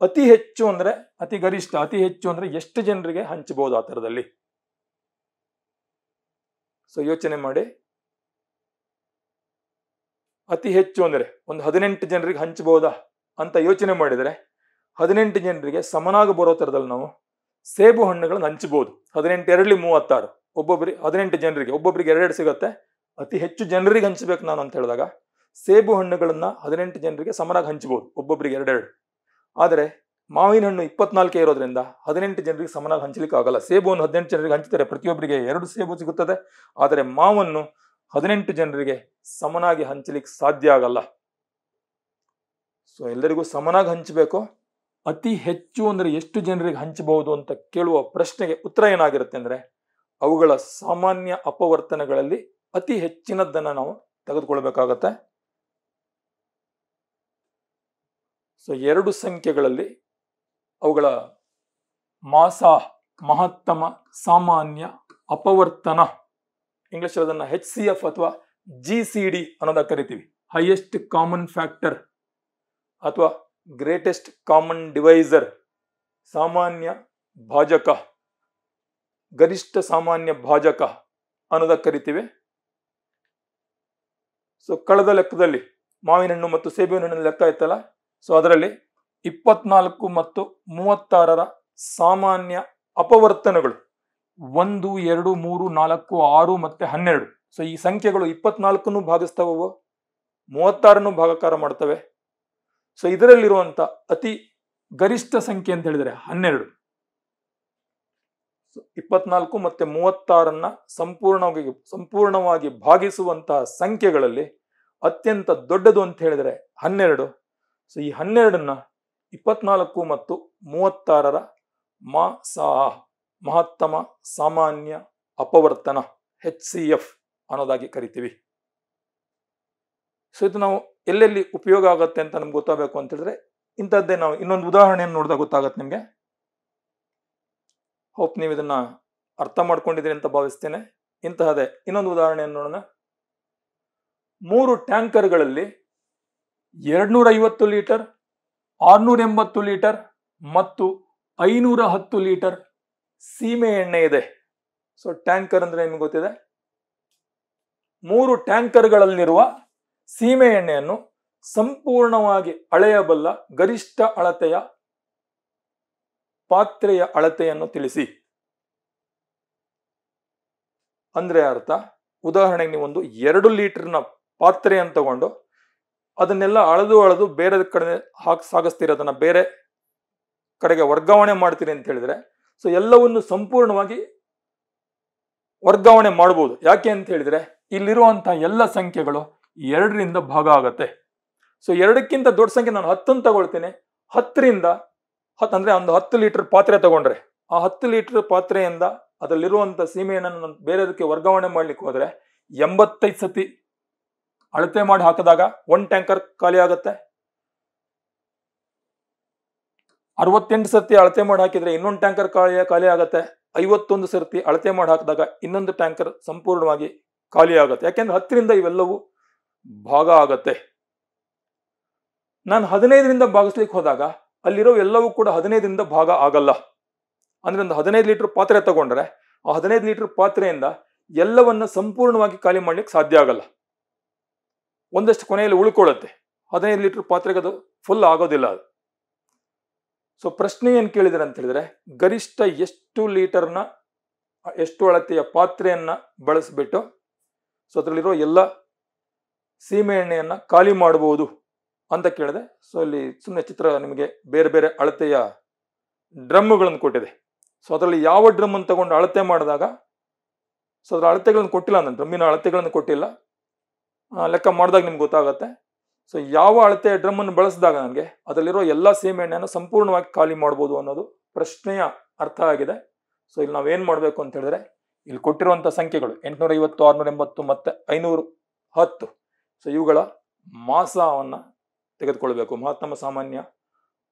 ಅತಿ ಹೆಚ್ಚು ಅಂದರೆ ಅತಿ ಗರಿಷ್ಠ ಅತಿ ಹೆಚ್ಚು ಅಂದರೆ ಎಷ್ಟು ಜನರಿಗೆ ಹಂಚಬಹುದು ಆ ಥರದಲ್ಲಿ ಸೊ ಯೋಚನೆ ಮಾಡಿ ಅತಿ ಹೆಚ್ಚು ಅಂದರೆ ಒಂದು ಹದಿನೆಂಟು ಜನರಿಗೆ ಹಂಚಬಹುದಾ ಅಂತ ಯೋಚನೆ ಮಾಡಿದರೆ ಹದಿನೆಂಟು ಜನರಿಗೆ ಸಮನಾಗಿ ಬರೋ ಥರದಲ್ಲಿ ನಾವು ಸೇಬು ಹಣ್ಣುಗಳನ್ನು ಹಂಚಬಹುದು ಹದಿನೆಂಟು ಎರಡ್ಲಿ ಮೂವತ್ತಾರು ಒಬ್ಬೊಬ್ಬರಿಗೆ ಹದಿನೆಂಟು ಜನರಿಗೆ ಒಬ್ಬೊಬ್ಬರಿಗೆ ಎರಡೆರಡು ಸಿಗುತ್ತೆ ಅತಿ ಹೆಚ್ಚು ಜನರಿಗೆ ಹಂಚಬೇಕು ನಾನು ಅಂತ ಹೇಳಿದಾಗ ಸೇಬು ಹಣ್ಣುಗಳನ್ನು ಹದಿನೆಂಟು ಜನರಿಗೆ ಸಮನಾಗಿ ಹಂಚಬಹುದು ಒಬ್ಬೊಬ್ಬರಿಗೆ ಎರಡೆರಡು ಆದರೆ ಮಾವಿನ ಹಣ್ಣು ಇಪ್ಪತ್ನಾಲ್ಕೇ ಇರೋದ್ರಿಂದ ಹದಿನೆಂಟು ಜನರಿಗೆ ಸಮನಾಗಿ ಹಂಚಲಿಕ್ಕೆ ಆಗಲ್ಲ ಸೇಬುವನ್ನು ಹದಿನೆಂಟು ಜನರಿಗೆ ಹಂಚುತ್ತಾರೆ ಪ್ರತಿಯೊಬ್ಬರಿಗೆ ಎರಡು ಸೇಬು ಸಿಗುತ್ತದೆ ಆದರೆ ಮಾವನ್ನು ಹದಿನೆಂಟು ಜನರಿಗೆ ಸಮನಾಗಿ ಹಂಚಲಿಕ್ಕೆ ಸಾಧ್ಯ ಆಗಲ್ಲ ಸೊ ಎಲ್ಲರಿಗೂ ಸಮನಾಗಿ ಹಂಚಬೇಕು ಅತಿ ಹೆಚ್ಚು ಅಂದರೆ ಎಷ್ಟು ಜನರಿಗೆ ಹಂಚಬಹುದು ಅಂತ ಕೇಳುವ ಪ್ರಶ್ನೆಗೆ ಉತ್ತರ ಏನಾಗಿರುತ್ತೆ ಅಂದರೆ ಅವುಗಳ ಸಾಮಾನ್ಯ ಅಪವರ್ತನಗಳಲ್ಲಿ ಅತಿ ಹೆಚ್ಚಿನದ್ದನ್ನು ನಾವು ತೆಗೆದುಕೊಳ್ಬೇಕಾಗತ್ತೆ ಸೊ ಎರಡು ಸಂಖ್ಯೆಗಳಲ್ಲಿ ಅವುಗಳ ಮಾಸ ಮಹತ್ತಮ ಸಾಮಾನ್ಯ ಅಪವರ್ತನ ಇಂಗ್ಲಿಷ್ ಅದನ್ನು ಹೆಚ್ ಸಿ ಎಫ್ ಅಥವಾ ಜಿ ಸಿ ಡಿ ಅನ್ನೋದಾಗ ಕರಿತೀವಿ ಹೈಯೆಸ್ಟ್ ಕಾಮನ್ ಫ್ಯಾಕ್ಟರ್ ಅಥವಾ ಗ್ರೇಟೆಸ್ಟ್ ಕಾಮನ್ ಡಿವೈಸರ್ ಸಾಮಾನ್ಯ ಭಾಜಕ ಗರಿಷ್ಠ ಸಾಮಾನ್ಯ ಭಾಜಕ ಅನ್ನೋದಕ್ಕೆ ಕರಿತೀವಿ ಸೊ ಕಳೆದ ಲೆಕ್ಕದಲ್ಲಿ ಮಾವಿನ ಹಣ್ಣು ಮತ್ತು ಸೇಬಿನ ಹಣ್ಣಿನ ಲೆಕ್ಕ ಇತ್ತಲ್ಲ ಸೊ ಅದರಲ್ಲಿ ಇಪ್ಪತ್ನಾಲ್ಕು ಮತ್ತು ಮೂವತ್ತಾರರ ಸಾಮಾನ್ಯ ಅಪವರ್ತನಗಳು ಒಂದು ಎರಡು ಮೂರು ನಾಲ್ಕು ಆರು ಮತ್ತು ಹನ್ನೆರಡು ಸೊ ಈ ಸಂಖ್ಯೆಗಳು ಇಪ್ಪತ್ನಾಲ್ಕನ್ನು ಭಾಗಿಸ್ತವೋ ಮೂವತ್ತಾರನ್ನು ಭಾಗಕಾರ ಮಾಡ್ತವೆ ಸೊ ಇದರಲ್ಲಿರುವಂತ ಅತಿ ಗರಿಷ್ಠ ಸಂಖ್ಯೆ ಅಂತ ಹೇಳಿದರೆ ಹನ್ನೆರಡು ಇಪ್ಪತ್ನಾಲ್ಕು ಮತ್ತೆ ಮೂವತ್ತಾರನ್ನ ಸಂಪೂರ್ಣವಾಗಿ ಸಂಪೂರ್ಣವಾಗಿ ಭಾಗಿಸುವಂತಹ ಸಂಖ್ಯೆಗಳಲ್ಲಿ ಅತ್ಯಂತ ದೊಡ್ಡದು ಅಂತ ಹೇಳಿದರೆ ಹನ್ನೆರಡು ಸೊ ಈ ಹನ್ನೆರಡನ್ನ ಇಪ್ಪತ್ನಾಲ್ಕು ಮತ್ತು ಮೂವತ್ತಾರರ ಮಾ ಮಹತ್ತಮ ಸಾಮಾನ್ಯ ಅಪವರ್ತನ ಎಚ್ ಸಿ ಎಫ್ ಅನ್ನೋದಾಗಿ ಕರಿತೀವಿ ಸೊ ಇದು ನಾವು ಎಲ್ಲೆಲ್ಲಿ ಉಪಯೋಗ ಆಗುತ್ತೆ ಅಂತ ನಮ್ಗೆ ಗೊತ್ತಾಗಬೇಕು ಅಂತ ಹೇಳಿದ್ರೆ ಇಂಥದ್ದೇ ನಾವು ಇನ್ನೊಂದು ಉದಾಹರಣೆಯನ್ನು ನೋಡಿದಾಗ ಗೊತ್ತಾಗತ್ತೆ ನಿಮಗೆ ಹೋಪ್ ನೀವು ಇದನ್ನ ಅರ್ಥ ಮಾಡ್ಕೊಂಡಿದ್ದೀರಿ ಅಂತ ಭಾವಿಸ್ತೇನೆ ಇಂತಹದೇ ಇನ್ನೊಂದು ಉದಾಹರಣೆಯನ್ನು ನೋಡೋಣ ಮೂರು ಟ್ಯಾಂಕರ್ಗಳಲ್ಲಿ ಎರಡ್ನೂರ ಐವತ್ತು ಲೀಟರ್ ಆರ್ನೂರ ಎಂಬತ್ತು ಲೀಟರ್ ಮತ್ತು ಐನೂರ ಹತ್ತು ಲೀಟರ್ ಸೀಮೆ ಎಣ್ಣೆ ಇದೆ ಸೊ ಟ್ಯಾಂಕರ್ ಅಂದ್ರೆ ನಿಮ್ಗೆ ಗೊತ್ತಿದೆ ಮೂರು ಟ್ಯಾಂಕರ್ಗಳಲ್ಲಿರುವ ಸೀಮೆ ಎಣ್ಣೆಯನ್ನು ಸಂಪೂರ್ಣವಾಗಿ ಅಳೆಯಬಲ್ಲ ಗರಿಷ್ಠ ಅಳತೆಯ ಪಾತ್ರೆಯ ಅಳತೆಯನ್ನು ತಿಳಿಸಿ ಅಂದ್ರೆ ಅರ್ಥ ಉದಾಹರಣೆಗೆ ನೀವು ಒಂದು ಎರಡು ಲೀಟರ್ನ ಪಾತ್ರೆಯನ್ನು ತಗೊಂಡು ಅದನ್ನೆಲ್ಲ ಅಳೆದು ಅಳೆದು ಬೇರೆ ಕಡೆ ಹಾಕಿ ಸಾಗಿಸ್ತೀರಿ ಬೇರೆ ಕಡೆಗೆ ವರ್ಗಾವಣೆ ಮಾಡ್ತೀರಿ ಅಂತ ಹೇಳಿದ್ರೆ ಸೊ ಎಲ್ಲವನ್ನು ಸಂಪೂರ್ಣವಾಗಿ ವರ್ಗಾವಣೆ ಮಾಡ್ಬೋದು ಯಾಕೆ ಅಂತ ಹೇಳಿದ್ರೆ ಇಲ್ಲಿರುವಂತಹ ಎಲ್ಲ ಸಂಖ್ಯೆಗಳು ಎರಡರಿಂದ ಭಾಗ ಆಗತ್ತೆ ಸೊ ಎರಡಕ್ಕಿಂತ ದೊಡ್ಡ ಸಂಖ್ಯೆ ನಾನು ಹತ್ತನ್ನು ತಗೊಳ್ತೇನೆ ಹತ್ತರಿಂದ ಹತ್ತು ಅಂದರೆ ಒಂದು ಹತ್ತು ಲೀಟರ್ ಪಾತ್ರೆ ತಗೊಂಡ್ರೆ ಆ ಹತ್ತು ಲೀಟರ್ ಪಾತ್ರೆಯಿಂದ ಅದರಲ್ಲಿರುವಂಥ ಸೀಮೆಯನ್ನು ನಾನು ಬೇರೆದಕ್ಕೆ ವರ್ಗಾವಣೆ ಮಾಡ್ಲಿಕ್ಕೆ ಹೋದರೆ ಎಂಬತ್ತೈದು ಸತಿ ಅಳತೆ ಮಾಡಿ ಹಾಕಿದಾಗ ಒಂದು ಟ್ಯಾಂಕರ್ ಖಾಲಿ ಆಗತ್ತೆ ಅರವತ್ತೆಂಟು ಸರ್ತಿ ಅಳತೆ ಮಾಡಿ ಹಾಕಿದರೆ ಇನ್ನೊಂದು ಟ್ಯಾಂಕರ್ ಖಾಲಿ ಖಾಲಿ ಆಗುತ್ತೆ ಐವತ್ತೊಂದು ಸರ್ತಿ ಅಳತೆ ಮಾಡಿ ಹಾಕಿದಾಗ ಇನ್ನೊಂದು ಟ್ಯಾಂಕರ್ ಸಂಪೂರ್ಣವಾಗಿ ಖಾಲಿ ಆಗುತ್ತೆ ಯಾಕೆಂದ್ರೆ ಹತ್ತರಿಂದ ಇವೆಲ್ಲವೂ ಭಾಗ ಆಗತ್ತೆ ನಾನು ಹದಿನೈದರಿಂದ ಭಾಗಿಸ್ಲಿಕ್ಕೆ ಹೋದಾಗ ಅಲ್ಲಿರೋ ಎಲ್ಲವೂ ಕೂಡ ಹದಿನೈದರಿಂದ ಭಾಗ ಆಗಲ್ಲ ಅಂದ್ರೆ ಒಂದು ಹದಿನೈದು ಲೀಟರ್ ಪಾತ್ರೆ ತಗೊಂಡ್ರೆ ಆ ಹದಿನೈದು ಲೀಟರ್ ಪಾತ್ರೆಯಿಂದ ಎಲ್ಲವನ್ನ ಸಂಪೂರ್ಣವಾಗಿ ಖಾಲಿ ಮಾಡ್ಲಿಕ್ಕೆ ಸಾಧ್ಯ ಆಗಲ್ಲ ಒಂದಷ್ಟು ಕೊನೆಯಲ್ಲಿ ಉಳ್ಕೊಳ್ಳುತ್ತೆ ಹದಿನೈದು ಲೀಟರ್ ಪಾತ್ರೆಗೆ ಅದು ಫುಲ್ ಆಗೋದಿಲ್ಲ ಅದು ಸೊ ಪ್ರಶ್ನೆ ಏನು ಕೇಳಿದರೆ ಅಂತ ಹೇಳಿದ್ರೆ ಗರಿಷ್ಠ ಎಷ್ಟು ಲೀಟರ್ನ ಎಷ್ಟು ಅಳತೆಯ ಪಾತ್ರೆಯನ್ನು ಬಳಸಿಬಿಟ್ಟು ಸೊ ಅದರಲ್ಲಿರೋ ಎಲ್ಲ ಸೀಮೆಎಣ್ಣೆಯನ್ನು ಖಾಲಿ ಮಾಡಬಹುದು ಅಂತ ಕೇಳಿದೆ ಸೊ ಇಲ್ಲಿ ಸುಮ್ಮನೆ ಚಿತ್ರ ನಿಮಗೆ ಬೇರೆ ಬೇರೆ ಅಳತೆಯ ಡ್ರಮ್ಗಳನ್ನು ಕೊಟ್ಟಿದೆ ಸೊ ಅದರಲ್ಲಿ ಯಾವ ಡ್ರಮ್ಮನ್ನು ತಗೊಂಡು ಅಳತೆ ಮಾಡಿದಾಗ ಸೊ ಅದರ ಅಳತೆಗಳನ್ನು ಕೊಟ್ಟಿಲ್ಲ ನಾನು ಡ್ರಮ್ಮಿನ ಅಳತೆಗಳನ್ನು ಕೊಟ್ಟಿಲ್ಲ ಲೆಕ್ಕ ಮಾಡಿದಾಗ ನಿಮ್ಗೆ ಗೊತ್ತಾಗುತ್ತೆ ಸೊ ಯಾವ ಅಳತೆಯ ಡ್ರಮ್ಮನ್ನು ಬಳಸಿದಾಗ ನನಗೆ ಅದರಲ್ಲಿರೋ ಎಲ್ಲ ಎಣ್ಣೆಯನ್ನು ಸಂಪೂರ್ಣವಾಗಿ ಖಾಲಿ ಮಾಡ್ಬೋದು ಅನ್ನೋದು ಪ್ರಶ್ನೆಯ ಅರ್ಥ ಆಗಿದೆ ಸೊ ಇಲ್ಲಿ ನಾವೇನು ಮಾಡಬೇಕು ಅಂತ ಹೇಳಿದ್ರೆ ಇಲ್ಲಿ ಕೊಟ್ಟಿರುವಂಥ ಸಂಖ್ಯೆಗಳು ಎಂಟುನೂರ ಐವತ್ತು ಆರುನೂರ ಎಂಬತ್ತು ಮತ್ತು ಐನೂರು ಹತ್ತು ಸೊ ಇವುಗಳ ಮಾಸವನ್ನು ತೆಗೆದುಕೊಳ್ಬೇಕು ಮಹಾತ್ಮ ಸಾಮಾನ್ಯ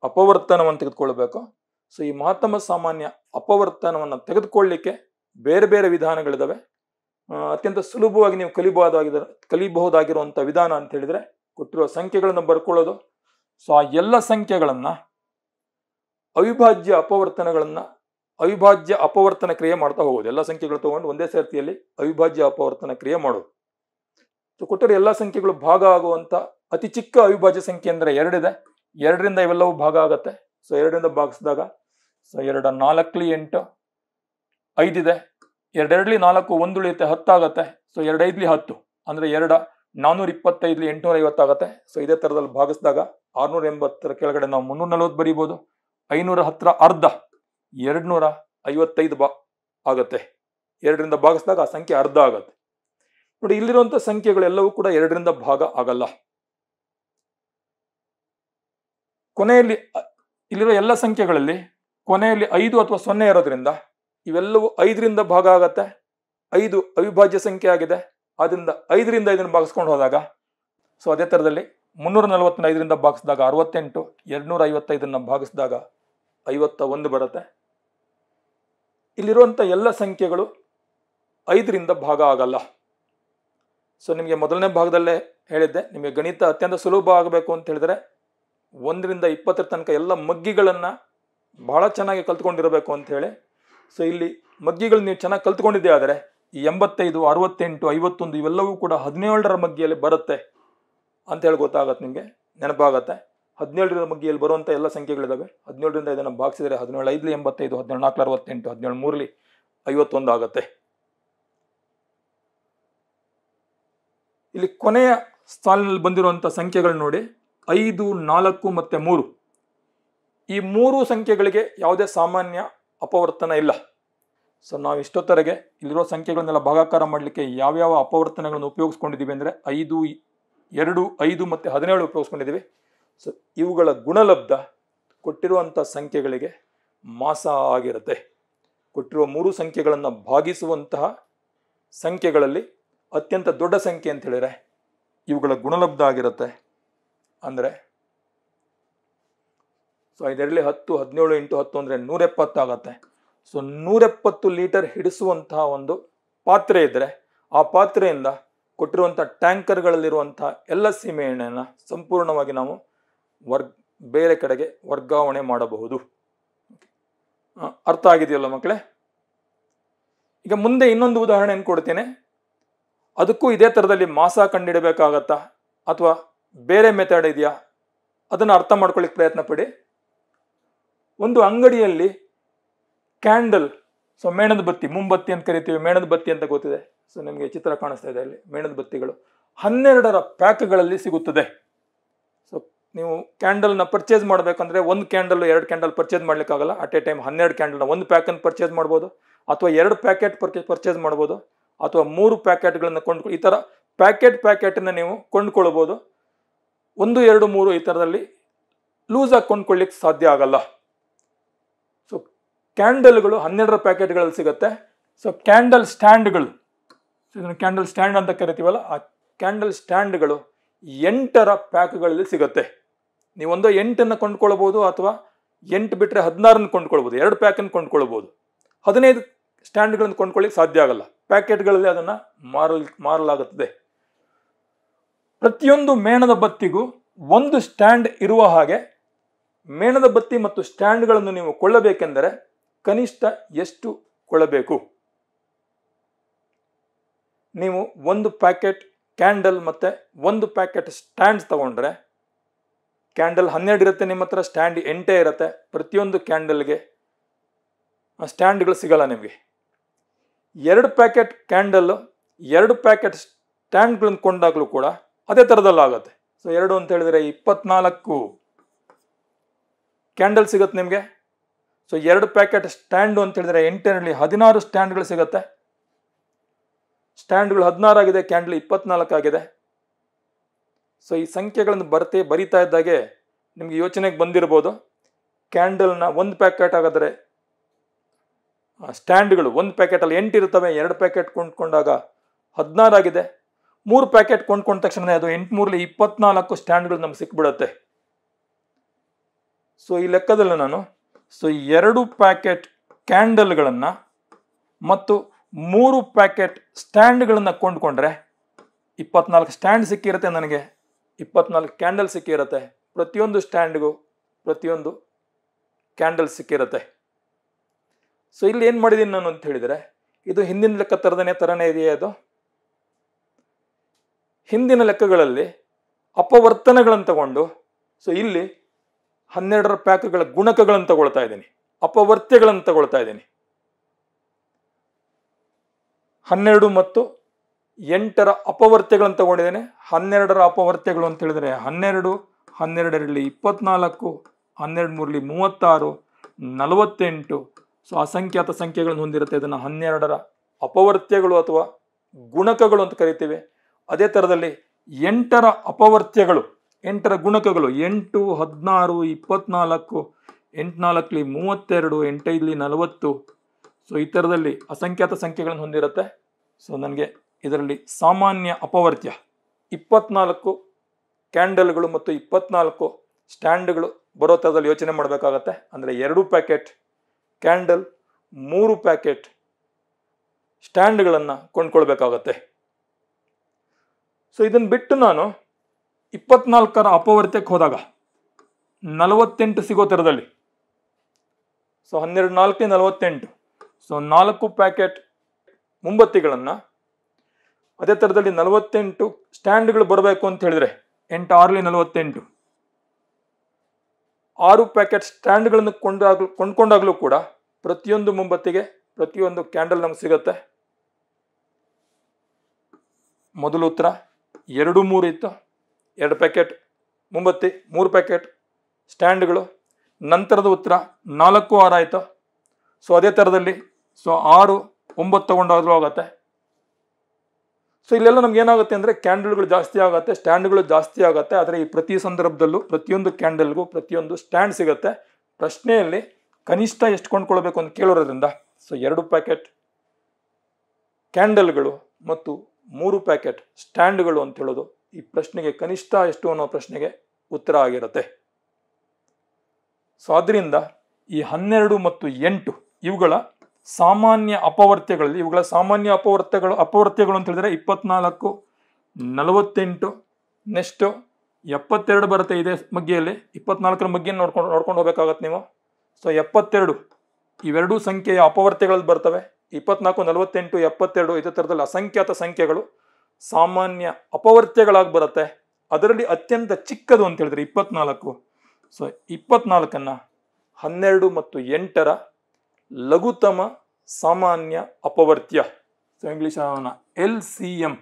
ಅಪವರ್ತನವನ್ನು ತೆಗೆದುಕೊಳ್ಬೇಕು ಸೊ ಈ ಮಹಾತ್ಮ ಸಾಮಾನ್ಯ ಅಪವರ್ತನವನ್ನು ತೆಗೆದುಕೊಳ್ಳಲಿಕ್ಕೆ ಬೇರೆ ಬೇರೆ ವಿಧಾನಗಳಿದ್ದಾವೆ ಅತ್ಯಂತ ಸುಲಭವಾಗಿ ನೀವು ಕಲಿಬಹುದಾಗಿದ ಕಲಿಬಹುದಾಗಿರುವಂಥ ವಿಧಾನ ಅಂತ ಹೇಳಿದರೆ ಕೊಟ್ಟಿರುವ ಸಂಖ್ಯೆಗಳನ್ನು ಬರ್ಕೊಳ್ಳೋದು ಸೊ ಆ ಎಲ್ಲ ಸಂಖ್ಯೆಗಳನ್ನು ಅವಿಭಾಜ್ಯ ಅಪವರ್ತನಗಳನ್ನು ಅವಿಭಾಜ್ಯ ಅಪವರ್ತನ ಕ್ರಿಯೆ ಮಾಡ್ತಾ ಹೋಗೋದು ಎಲ್ಲ ಸಂಖ್ಯೆಗಳು ತಗೊಂಡು ಒಂದೇ ಸರ್ತಿಯಲ್ಲಿ ಅವಿಭಾಜ್ಯ ಅಪವರ್ತನ ಕ್ರಿಯೆ ಮಾಡೋದು ಸೊ ಕೊಟ್ಟರೆ ಎಲ್ಲ ಸಂಖ್ಯೆಗಳು ಭಾಗ ಆಗುವಂಥ ಅತಿ ಚಿಕ್ಕ ಅವಿಭಾಜ್ಯ ಸಂಖ್ಯೆ ಅಂದರೆ ಎರಡಿದೆ ಎರಡರಿಂದ ಇವೆಲ್ಲವೂ ಭಾಗ ಆಗುತ್ತೆ ಸೊ ಎರಡರಿಂದ ಭಾಗಿಸಿದಾಗ ಸೊ ಎರಡ ನಾಲ್ಕಲಿ ಎಂಟು ಐದಿದೆ ಎರಡೆರಡ್ಲಿ ನಾಲ್ಕು ಒಂದು ಉಳಿಯುತ್ತೆ ಹತ್ತಾಗತ್ತೆ ಸೊ ಎರಡೈದ್ಲಿ ಹತ್ತು ಅಂದರೆ ಎರಡ ನಾನ್ನೂರ ಇಪ್ಪತ್ತೈದ್ಲಿ ಎಂಟುನೂರ ಐವತ್ತಾಗತ್ತೆ ಸೊ ಇದೇ ಥರದಲ್ಲಿ ಭಾಗಿಸಿದಾಗ ಆರುನೂರ ಎಂಬತ್ತರ ಕೆಳಗಡೆ ನಾವು ಮುನ್ನೂರ ನಲ್ವತ್ತು ಬರೀಬೋದು ಐನೂರ ಹತ್ತಿರ ಅರ್ಧ ಎರಡುನೂರ ಐವತ್ತೈದು ಬಾ ಆಗತ್ತೆ ಎರಡರಿಂದ ಭಾಗಿಸಿದಾಗ ಆ ಸಂಖ್ಯೆ ಅರ್ಧ ಆಗುತ್ತೆ ನೋಡಿ ಇಲ್ಲಿರುವಂಥ ಸಂಖ್ಯೆಗಳೆಲ್ಲವೂ ಕೂಡ ಎರಡರಿಂದ ಭಾಗ ಆಗಲ್ಲ ಕೊನೆಯಲ್ಲಿ ಇಲ್ಲಿರೋ ಎಲ್ಲ ಸಂಖ್ಯೆಗಳಲ್ಲಿ ಕೊನೆಯಲ್ಲಿ ಐದು ಅಥವಾ ಸೊನ್ನೆ ಇರೋದ್ರಿಂದ ಇವೆಲ್ಲವೂ ಐದರಿಂದ ಭಾಗ ಆಗತ್ತೆ ಐದು ಅವಿಭಾಜ್ಯ ಸಂಖ್ಯೆ ಆಗಿದೆ ಆದ್ದರಿಂದ ಐದರಿಂದ ಐದನ್ನು ಭಾಗಿಸ್ಕೊಂಡು ಹೋದಾಗ ಸೊ ಅದೇ ಥರದಲ್ಲಿ ಮುನ್ನೂರ ನಲವತ್ತೈದರಿಂದ ಭಾಗಿಸಿದಾಗ ಅರವತ್ತೆಂಟು ಎರಡುನೂರ ಐವತ್ತೈದನ್ನು ಭಾಗಿಸಿದಾಗ ಐವತ್ತ ಒಂದು ಬರುತ್ತೆ ಇಲ್ಲಿರುವಂಥ ಎಲ್ಲ ಸಂಖ್ಯೆಗಳು ಐದರಿಂದ ಭಾಗ ಆಗಲ್ಲ ಸೊ ನಿಮಗೆ ಮೊದಲನೇ ಭಾಗದಲ್ಲೇ ಹೇಳಿದ್ದೆ ನಿಮಗೆ ಗಣಿತ ಅತ್ಯಂತ ಸುಲಭ ಆಗಬೇಕು ಅಂತ ಹೇಳಿದರೆ ಒಂದರಿಂದ ಇಪ್ಪತ್ತರ ತನಕ ಎಲ್ಲ ಮಗ್ಗಿಗಳನ್ನು ಭಾಳ ಚೆನ್ನಾಗಿ ಕಲ್ತ್ಕೊಂಡಿರಬೇಕು ಅಂಥೇಳಿ ಸೊ ಇಲ್ಲಿ ಮಗ್ಗಿಗಳು ನೀವು ಚೆನ್ನಾಗಿ ಕಲ್ತ್ಕೊಂಡಿದ್ದೆ ಆದರೆ ಈ ಎಂಬತ್ತೈದು ಅರವತ್ತೆಂಟು ಐವತ್ತೊಂದು ಇವೆಲ್ಲವೂ ಕೂಡ ಹದಿನೇಳರ ಮಗ್ಗಿಯಲ್ಲಿ ಬರುತ್ತೆ ಅಂತ ಹೇಳಿ ಗೊತ್ತಾಗತ್ತೆ ನಿಮಗೆ ನೆನಪಾಗತ್ತೆ ಹದಿನೇಳರ ಮಗ್ಗಿಯಲ್ಲಿ ಬರುವಂಥ ಎಲ್ಲ ಸಂಖ್ಯೆಗಳಿದ್ದಾವೆ ಹದಿನೇಳರಿಂದ ಇದನ್ನು ಭಾಗಿಸಿದರೆ ಹದಿನೇಳು ಐದು ಎಂಬತ್ತೈದು ಹದಿನೇಳು ನಾಲ್ಕು ಅರವತ್ತೆಂಟು ಹದಿನೇಳು ಮೂರಲಿ ಐವತ್ತೊಂದು ಆಗುತ್ತೆ ಇಲ್ಲಿ ಕೊನೆಯ ಸ್ಥಾನದಲ್ಲಿ ಬಂದಿರುವಂಥ ಸಂಖ್ಯೆಗಳು ನೋಡಿ ಐದು ನಾಲ್ಕು ಮತ್ತು ಮೂರು ಈ ಮೂರು ಸಂಖ್ಯೆಗಳಿಗೆ ಯಾವುದೇ ಸಾಮಾನ್ಯ ಅಪವರ್ತನ ಇಲ್ಲ ಸೊ ನಾವು ಇಷ್ಟೊತ್ತರೆಗೆ ಇಲ್ಲಿರೋ ಸಂಖ್ಯೆಗಳನ್ನೆಲ್ಲ ಭಾಗಾಕಾರ ಮಾಡಲಿಕ್ಕೆ ಯಾವ್ಯಾವ ಅಪವರ್ತನಗಳನ್ನು ಉಪಯೋಗಿಸ್ಕೊಂಡಿದ್ದೀವಿ ಅಂದರೆ ಐದು ಎರಡು ಐದು ಮತ್ತು ಹದಿನೇಳು ಉಪಯೋಗಿಸ್ಕೊಂಡಿದ್ದೀವಿ ಸೊ ಇವುಗಳ ಗುಣಲಬ್ಧ ಕೊಟ್ಟಿರುವಂಥ ಸಂಖ್ಯೆಗಳಿಗೆ ಮಾಸ ಆಗಿರುತ್ತೆ ಕೊಟ್ಟಿರುವ ಮೂರು ಸಂಖ್ಯೆಗಳನ್ನು ಭಾಗಿಸುವಂತಹ ಸಂಖ್ಯೆಗಳಲ್ಲಿ ಅತ್ಯಂತ ದೊಡ್ಡ ಸಂಖ್ಯೆ ಅಂತ ಹೇಳಿದರೆ ಇವುಗಳ ಗುಣಲಬ್ಧ ಆಗಿರುತ್ತೆ ಅಂದರೆ ಸೊ ಇದರಲ್ಲಿ ಹತ್ತು ಹದಿನೇಳು ಇಂಟು ಹತ್ತು ಅಂದರೆ ನೂರೆಪ್ಪತ್ತಾಗತ್ತೆ ಸೊ ನೂರೆಪ್ಪತ್ತು ಲೀಟರ್ ಹಿಡಿಸುವಂತಹ ಒಂದು ಪಾತ್ರೆ ಇದ್ದರೆ ಆ ಪಾತ್ರೆಯಿಂದ ಕೊಟ್ಟಿರುವಂಥ ಟ್ಯಾಂಕರ್ಗಳಲ್ಲಿರುವಂಥ ಎಲ್ಲ ಎಣ್ಣೆಯನ್ನು ಸಂಪೂರ್ಣವಾಗಿ ನಾವು ವರ್ಗ್ ಬೇರೆ ಕಡೆಗೆ ವರ್ಗಾವಣೆ ಮಾಡಬಹುದು ಅರ್ಥ ಆಗಿದೆಯಲ್ಲ ಮಕ್ಕಳೇ ಈಗ ಮುಂದೆ ಇನ್ನೊಂದು ಉದಾಹರಣೆಯನ್ನು ಕೊಡ್ತೇನೆ ಅದಕ್ಕೂ ಇದೇ ಥರದಲ್ಲಿ ಮಾಸ ಕಂಡಿಡಬೇಕಾಗತ್ತಾ ಅಥವಾ ಬೇರೆ ಮೆಥಡ್ ಇದೆಯಾ ಅದನ್ನು ಅರ್ಥ ಮಾಡ್ಕೊಳ್ಳಿಕ್ಕೆ ಪ್ರಯತ್ನ ಪಡಿ ಒಂದು ಅಂಗಡಿಯಲ್ಲಿ ಕ್ಯಾಂಡಲ್ ಸೊ ಮೇಣದ ಬತ್ತಿ ಮುಂಬತ್ತಿ ಅಂತ ಕರಿತೀವಿ ಮೇಣದ ಬತ್ತಿ ಅಂತ ಗೊತ್ತಿದೆ ಸೊ ನಿಮಗೆ ಚಿತ್ರ ಕಾಣಿಸ್ತಾ ಇದೆ ಅಲ್ಲಿ ಮೇಣದ ಬತ್ತಿಗಳು ಹನ್ನೆರಡರ ಪ್ಯಾಕ್ಗಳಲ್ಲಿ ಸಿಗುತ್ತದೆ ಸೊ ನೀವು ಕ್ಯಾಂಡಲ್ನ ಪರ್ಚೇಸ್ ಮಾಡಬೇಕಂದ್ರೆ ಒಂದು ಕ್ಯಾಂಡಲ್ ಎರಡು ಕ್ಯಾಂಡಲ್ ಪರ್ಚೇಸ್ ಮಾಡಲಿಕ್ಕಾಗಲ್ಲ ಅಟ್ ಎ ಟೈಮ್ ಹನ್ನೆರಡು ಕ್ಯಾಂಡಲ್ನ ಒಂದು ಪ್ಯಾಕನ್ನು ಪರ್ಚೇಸ್ ಮಾಡ್ಬೋದು ಅಥವಾ ಎರಡು ಪ್ಯಾಕೆಟ್ ಪರ್ಚೇಸ್ ಮಾಡ್ಬೋದು ಅಥವಾ ಮೂರು ಪ್ಯಾಕೆಟ್ಗಳನ್ನು ಕೊಂಡು ಈ ಥರ ಪ್ಯಾಕೆಟ್ ಪ್ಯಾಕೆಟನ್ನು ನೀವು ಕೊಂಡ್ಕೊಳ್ಬೋದು ಒಂದು ಎರಡು ಮೂರು ಈ ಥರದಲ್ಲಿ ಲೂಸಾಗಿ ಕೊಂಡ್ಕೊಳ್ಳಿಕ್ಕೆ ಸಾಧ್ಯ ಆಗಲ್ಲ ಸೊ ಕ್ಯಾಂಡಲ್ಗಳು ಹನ್ನೆರಡರ ಪ್ಯಾಕೆಟ್ಗಳಲ್ಲಿ ಸಿಗುತ್ತೆ ಸೊ ಕ್ಯಾಂಡಲ್ ಸ್ಟ್ಯಾಂಡ್ಗಳು ಸೊ ಇದನ್ನು ಕ್ಯಾಂಡಲ್ ಸ್ಟ್ಯಾಂಡ್ ಅಂತ ಕರಿತೀವಲ್ಲ ಆ ಕ್ಯಾಂಡಲ್ ಸ್ಟ್ಯಾಂಡ್ಗಳು ಎಂಟರ ಪ್ಯಾಕ್ಗಳಲ್ಲಿ ಸಿಗುತ್ತೆ ನೀವೊಂದು ಎಂಟನ್ನು ಕೊಂಡ್ಕೊಳ್ಬೋದು ಅಥವಾ ಎಂಟು ಬಿಟ್ಟರೆ ಹದಿನಾರನ್ನು ಕೊಂಡ್ಕೊಳ್ಬೋದು ಎರಡು ಪ್ಯಾಕನ್ನು ಕೊಂಡ್ಕೊಳ್ಬೋದು ಹದಿನೈದು ಸ್ಟ್ಯಾಂಡ್ಗಳನ್ನು ಕೊಂಡ್ಕೊಳ್ಳಿಕ್ಕೆ ಸಾಧ್ಯ ಆಗಲ್ಲ ಪ್ಯಾಕೆಟ್ಗಳಲ್ಲಿ ಅದನ್ನು ಮಾರಲ್ ಮಾರಲಾಗುತ್ತದೆ ಪ್ರತಿಯೊಂದು ಮೇಣದ ಬತ್ತಿಗೂ ಒಂದು ಸ್ಟ್ಯಾಂಡ್ ಇರುವ ಹಾಗೆ ಮೇಣದ ಬತ್ತಿ ಮತ್ತು ಸ್ಟ್ಯಾಂಡ್ಗಳನ್ನು ನೀವು ಕೊಳ್ಳಬೇಕೆಂದರೆ ಕನಿಷ್ಠ ಎಷ್ಟು ಕೊಳ್ಳಬೇಕು ನೀವು ಒಂದು ಪ್ಯಾಕೆಟ್ ಕ್ಯಾಂಡಲ್ ಮತ್ತು ಒಂದು ಪ್ಯಾಕೆಟ್ ಸ್ಟ್ಯಾಂಡ್ಸ್ ತಗೊಂಡ್ರೆ ಕ್ಯಾಂಡಲ್ ಹನ್ನೆರಡು ಇರುತ್ತೆ ನಿಮ್ಮ ಹತ್ರ ಸ್ಟ್ಯಾಂಡ್ ಎಂಟೇ ಇರುತ್ತೆ ಪ್ರತಿಯೊಂದು ಕ್ಯಾಂಡಲ್ಗೆ ಸ್ಟ್ಯಾಂಡ್ಗಳು ಸಿಗಲ್ಲ ನಿಮಗೆ ಎರಡು ಪ್ಯಾಕೆಟ್ ಕ್ಯಾಂಡಲ್ ಎರಡು ಪ್ಯಾಕೆಟ್ ಸ್ಟ್ಯಾಂಡ್ಗಳನ್ನು ಕೊಂಡಾಗಲೂ ಕೂಡ ಅದೇ ಥರದಲ್ಲಾಗುತ್ತೆ ಸೊ ಎರಡು ಅಂತ ಹೇಳಿದರೆ ಇಪ್ಪತ್ನಾಲ್ಕು ಕ್ಯಾಂಡಲ್ ಸಿಗುತ್ತೆ ನಿಮಗೆ ಸೊ ಎರಡು ಪ್ಯಾಕೆಟ್ ಸ್ಟ್ಯಾಂಡು ಅಂತ ಹೇಳಿದರೆ ಎಂಟರಲ್ಲಿ ಹದಿನಾರು ಸ್ಟ್ಯಾಂಡ್ಗಳು ಸಿಗುತ್ತೆ ಸ್ಟ್ಯಾಂಡ್ಗಳು ಆಗಿದೆ ಕ್ಯಾಂಡಲ್ ಇಪ್ಪತ್ನಾಲ್ಕಾಗಿದೆ ಸೊ ಈ ಸಂಖ್ಯೆಗಳನ್ನು ಬರ್ತೇ ಬರಿತಾ ಇದ್ದಾಗೆ ನಿಮಗೆ ಯೋಚನೆಗೆ ಬಂದಿರ್ಬೋದು ಕ್ಯಾಂಡಲ್ನ ಒಂದು ಪ್ಯಾಕೆಟ್ ಆಗಿದ್ರೆ ಸ್ಟ್ಯಾಂಡ್ಗಳು ಒಂದು ಪ್ಯಾಕೆಟಲ್ಲಿ ಎಂಟು ಇರ್ತವೆ ಎರಡು ಪ್ಯಾಕೆಟ್ ಕೊಂಡ್ಕೊಂಡಾಗ ಹದಿನಾರಾಗಿದೆ ಮೂರು ಪ್ಯಾಕೆಟ್ ಕೊಂಡ್ಕೊಂಡ ತಕ್ಷಣ ಅದು ಮೂರಲ್ಲಿ ಇಪ್ಪತ್ನಾಲ್ಕು ಸ್ಟ್ಯಾಂಡ್ಗಳು ನಮ್ಗೆ ಸಿಕ್ಬಿಡತ್ತೆ ಸೊ ಈ ಲೆಕ್ಕದಲ್ಲಿ ನಾನು ಸೊ ಎರಡು ಪ್ಯಾಕೆಟ್ ಕ್ಯಾಂಡಲ್ಗಳನ್ನು ಮತ್ತು ಮೂರು ಪ್ಯಾಕೆಟ್ ಸ್ಟ್ಯಾಂಡ್ಗಳನ್ನು ಕೊಂಡ್ಕೊಂಡ್ರೆ ಇಪ್ಪತ್ನಾಲ್ಕು ಸ್ಟ್ಯಾಂಡ್ ಸಿಕ್ಕಿರುತ್ತೆ ನನಗೆ ಇಪ್ಪತ್ನಾಲ್ಕು ಕ್ಯಾಂಡಲ್ ಸಿಕ್ಕಿರುತ್ತೆ ಪ್ರತಿಯೊಂದು ಸ್ಟ್ಯಾಂಡ್ಗೂ ಪ್ರತಿಯೊಂದು ಕ್ಯಾಂಡಲ್ ಸಿಕ್ಕಿರುತ್ತೆ ಸೊ ಇಲ್ಲಿ ಏನು ಮಾಡಿದ್ದೀನಿ ನಾನು ಅಂತ ಹೇಳಿದರೆ ಇದು ಹಿಂದಿನ ಲೆಕ್ಕ ಥರದನೇ ಥರನೇ ಇದೆಯಾ ಅದು ಹಿಂದಿನ ಲೆಕ್ಕಗಳಲ್ಲಿ ಅಪವರ್ತನಗಳನ್ನು ತಗೊಂಡು ಸೊ ಇಲ್ಲಿ ಹನ್ನೆರಡರ ಪ್ಯಾಕ್ಗಳ ಗುಣಕಗಳನ್ನು ತಗೊಳ್ತಾ ಇದ್ದೀನಿ ಅಪವರ್ತ್ಯಗಳನ್ನು ತಗೊಳ್ತಾ ಇದ್ದೀನಿ ಹನ್ನೆರಡು ಮತ್ತು ಎಂಟರ ಅಪವರ್ತ್ಯಗಳನ್ನು ತಗೊಂಡಿದ್ದೇನೆ ಹನ್ನೆರಡರ ಅಪವರ್ತ್ಯಗಳು ಅಂತ ಹೇಳಿದರೆ ಹನ್ನೆರಡು ಹನ್ನೆರಡರಲ್ಲಿ ಇಪ್ಪತ್ನಾಲ್ಕು ಹನ್ನೆರಡು ಮೂರಲ್ಲಿ ಮೂವತ್ತಾರು ನಲವತ್ತೆಂಟು ಸೊ ಅಸಂಖ್ಯಾತ ಸಂಖ್ಯೆಗಳನ್ನು ಹೊಂದಿರುತ್ತೆ ಇದನ್ನು ಹನ್ನೆರಡರ ಅಪವರ್ತ್ಯಗಳು ಅಥವಾ ಗುಣಕಗಳು ಅಂತ ಕರಿತೀವಿ ಅದೇ ಥರದಲ್ಲಿ ಎಂಟರ ಅಪವರ್ತ್ಯಗಳು ಎಂಟರ ಗುಣಕಗಳು ಎಂಟು ಹದಿನಾರು ಇಪ್ಪತ್ನಾಲ್ಕು ಎಂಟುನಾಲ್ಕಲಿ ಮೂವತ್ತೆರಡು ಎಂಟೈದಲಿ ನಲವತ್ತು ಸೊ ಈ ಥರದಲ್ಲಿ ಅಸಂಖ್ಯಾತ ಸಂಖ್ಯೆಗಳನ್ನು ಹೊಂದಿರುತ್ತೆ ಸೊ ನನಗೆ ಇದರಲ್ಲಿ ಸಾಮಾನ್ಯ ಅಪವರ್ತ್ಯ ಇಪ್ಪತ್ನಾಲ್ಕು ಕ್ಯಾಂಡಲ್ಗಳು ಮತ್ತು ಇಪ್ಪತ್ನಾಲ್ಕು ಸ್ಟ್ಯಾಂಡ್ಗಳು ಬರೋ ಥರದಲ್ಲಿ ಯೋಚನೆ ಮಾಡಬೇಕಾಗತ್ತೆ ಅಂದರೆ ಎರಡು ಪ್ಯಾಕೆಟ್ ಕ್ಯಾಂಡಲ್ ಮೂರು ಪ್ಯಾಕೆಟ್ ಸ್ಟ್ಯಾಂಡ್ಗಳನ್ನು ಕೊಂಡ್ಕೊಳ್ಬೇಕಾಗತ್ತೆ ಸೊ ಇದನ್ನು ಬಿಟ್ಟು ನಾನು ಇಪ್ಪತ್ನಾಲ್ಕರ ಅಪವರ್ತಕ್ಕೆ ಹೋದಾಗ ನಲವತ್ತೆಂಟು ಸಿಗೋ ಥರದಲ್ಲಿ ಸೊ ಹನ್ನೆರಡು ನಾಲ್ಕನೇ ನಲವತ್ತೆಂಟು ಸೊ ನಾಲ್ಕು ಪ್ಯಾಕೆಟ್ ಮುಂಬತ್ತಿಗಳನ್ನು ಅದೇ ಥರದಲ್ಲಿ ನಲವತ್ತೆಂಟು ಸ್ಟ್ಯಾಂಡ್ಗಳು ಬರಬೇಕು ಅಂತ ಹೇಳಿದರೆ ಎಂಟು ಆರ್ಲಿ ನಲವತ್ತೆಂಟು ಆರು ಪ್ಯಾಕೆಟ್ ಸ್ಟ್ಯಾಂಡ್ಗಳನ್ನು ಕೊಂಡಾಗ್ಲೂ ಕೊಂಡ್ಕೊಂಡಾಗಲೂ ಕೂಡ ಪ್ರತಿಯೊಂದು ಮೊಂಬತ್ತಿಗೆ ಪ್ರತಿಯೊಂದು ಕ್ಯಾಂಡಲ್ ನಮ್ಗೆ ಸಿಗುತ್ತೆ ಮೊದಲು ಉತ್ತರ ಎರಡು ಮೂರು ಇತ್ತು ಎರಡು ಪ್ಯಾಕೆಟ್ ಮುಂಬತ್ತಿ ಮೂರು ಪ್ಯಾಕೆಟ್ ಸ್ಟ್ಯಾಂಡ್ಗಳು ನಂತರದ ಉತ್ತರ ನಾಲ್ಕು ಆರು ಆಯಿತು ಸೊ ಅದೇ ಥರದಲ್ಲಿ ಸೊ ಆರು ಒಂಬತ್ತು ತೊಗೊಂಡಾದರೂ ಆಗುತ್ತೆ ಸೊ ಇಲ್ಲೆಲ್ಲ ನಮ್ಗೆ ಏನಾಗುತ್ತೆ ಅಂದರೆ ಕ್ಯಾಂಡಲ್ಗಳು ಜಾಸ್ತಿ ಆಗುತ್ತೆ ಸ್ಟ್ಯಾಂಡ್ಗಳು ಜಾಸ್ತಿ ಆಗುತ್ತೆ ಆದರೆ ಈ ಪ್ರತಿ ಸಂದರ್ಭದಲ್ಲೂ ಪ್ರತಿಯೊಂದು ಕ್ಯಾಂಡಲ್ಗೂ ಪ್ರತಿಯೊಂದು ಸ್ಟ್ಯಾಂಡ್ ಸಿಗುತ್ತೆ ಪ್ರಶ್ನೆಯಲ್ಲಿ ಕನಿಷ್ಠ ಎಷ್ಟು ಕೊಂಡ್ಕೊಳ್ಬೇಕು ಅಂತ ಕೇಳೋದ್ರಿಂದ ಸೊ ಎರಡು ಪ್ಯಾಕೆಟ್ ಕ್ಯಾಂಡಲ್ಗಳು ಮತ್ತು ಮೂರು ಪ್ಯಾಕೆಟ್ ಸ್ಟ್ಯಾಂಡ್ಗಳು ಅಂತ ಹೇಳೋದು ಈ ಪ್ರಶ್ನೆಗೆ ಕನಿಷ್ಠ ಎಷ್ಟು ಅನ್ನೋ ಪ್ರಶ್ನೆಗೆ ಉತ್ತರ ಆಗಿರುತ್ತೆ ಸೊ ಆದ್ದರಿಂದ ಈ ಹನ್ನೆರಡು ಮತ್ತು ಎಂಟು ಇವುಗಳ ಸಾಮಾನ್ಯ ಅಪವರ್ತ್ಯಗಳಲ್ಲಿ ಇವುಗಳ ಸಾಮಾನ್ಯ ಅಪವರ್ತ್ಯಗಳು ಅಪವರ್ತ್ಯಗಳು ಅಂತ ಹೇಳಿದ್ರೆ ಇಪ್ಪತ್ನಾಲ್ಕು ನಲವತ್ತೆಂಟು ನೆಕ್ಸ್ಟು ಎಪ್ಪತ್ತೆರಡು ಬರುತ್ತೆ ಇದೇ ಮಗ್ಗೆಯಲ್ಲಿ ಇಪ್ಪತ್ನಾಲ್ಕರ ಮಗ್ಗಿಯನ್ನು ನೋಡ್ಕೊಂಡು ನೋಡ್ಕೊಂಡು ಹೋಗ್ಬೇಕಾಗತ್ತೆ ನೀವು ಸೊ ಎಪ್ಪತ್ತೆರಡು ಇವೆರಡೂ ಸಂಖ್ಯೆಯ ಅಪವರ್ತ್ಯಗಳಲ್ಲಿ ಬರ್ತವೆ ಇಪ್ಪತ್ನಾಲ್ಕು ನಲವತ್ತೆಂಟು ಎಪ್ಪತ್ತೆರಡು ಇದೇ ಥರದಲ್ಲಿ ಅಸಂಖ್ಯಾತ ಸಂಖ್ಯೆಗಳು ಸಾಮಾನ್ಯ ಅಪವರ್ತ್ಯಗಳಾಗಿ ಬರುತ್ತೆ ಅದರಲ್ಲಿ ಅತ್ಯಂತ ಚಿಕ್ಕದು ಅಂತ ಹೇಳಿದ್ರೆ ಇಪ್ಪತ್ನಾಲ್ಕು ಸೊ ಇಪ್ಪತ್ನಾಲ್ಕನ್ನು ಹನ್ನೆರಡು ಮತ್ತು ಎಂಟರ ಲಘುತಮ ಸಾಮಾನ್ಯ ಅಪವರ್ತ್ಯ so English L C M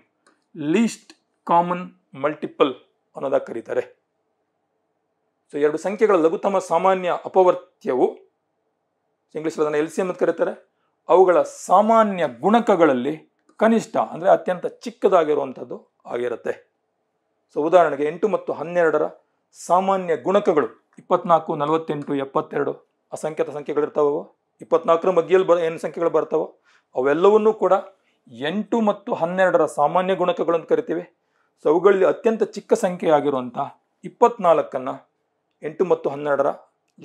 least common multiple ಅನ್ನೋದಾಗಿ ಕರೀತಾರೆ ಸೊ ಎರಡು ಸಂಖ್ಯೆಗಳ ಲಘುತಮ ಸಾಮಾನ್ಯ ಅಪವರ್ತ್ಯವು ಇಂಗ್ಲೀಷ್ ಅದನ್ನು ಎಲ್ ಸಿ ಎಂ ಅಂತ ಕರೀತಾರೆ ಅವುಗಳ ಸಾಮಾನ್ಯ ಗುಣಕಗಳಲ್ಲಿ ಕನಿಷ್ಠ ಅಂದರೆ ಅತ್ಯಂತ ಚಿಕ್ಕದಾಗಿರುವಂಥದ್ದು ಆಗಿರುತ್ತೆ ಸೊ ಉದಾಹರಣೆಗೆ ಎಂಟು ಮತ್ತು ಹನ್ನೆರಡರ ಸಾಮಾನ್ಯ ಗುಣಕಗಳು ಇಪ್ಪತ್ನಾಲ್ಕು ನಲವತ್ತೆಂಟು ಎಪ್ಪತ್ತೆರಡು ಅಸಂಖ್ಯಾತ ಸಂಖ್ಯೆಗಳಿರ್ತಾವೋ ಇಪ್ಪತ್ನಾಲ್ಕರ ಮಧ್ಯೆಯಲ್ಲಿ ಬರ ಏನು ಸಂಖ್ಯೆಗಳು ಬರ್ತಾವೋ ಅವೆಲ್ಲವನ್ನೂ ಕೂಡ ಎಂಟು ಮತ್ತು ಹನ್ನೆರಡರ ಸಾಮಾನ್ಯ ಗುಣಕಗಳನ್ನು ಕರಿತೀವಿ ಸೊ ಅವುಗಳಲ್ಲಿ ಅತ್ಯಂತ ಚಿಕ್ಕ ಸಂಖ್ಯೆ ಆಗಿರುವಂಥ ಇಪ್ಪತ್ನಾಲ್ಕನ್ನು ಎಂಟು ಮತ್ತು ಹನ್ನೆರಡರ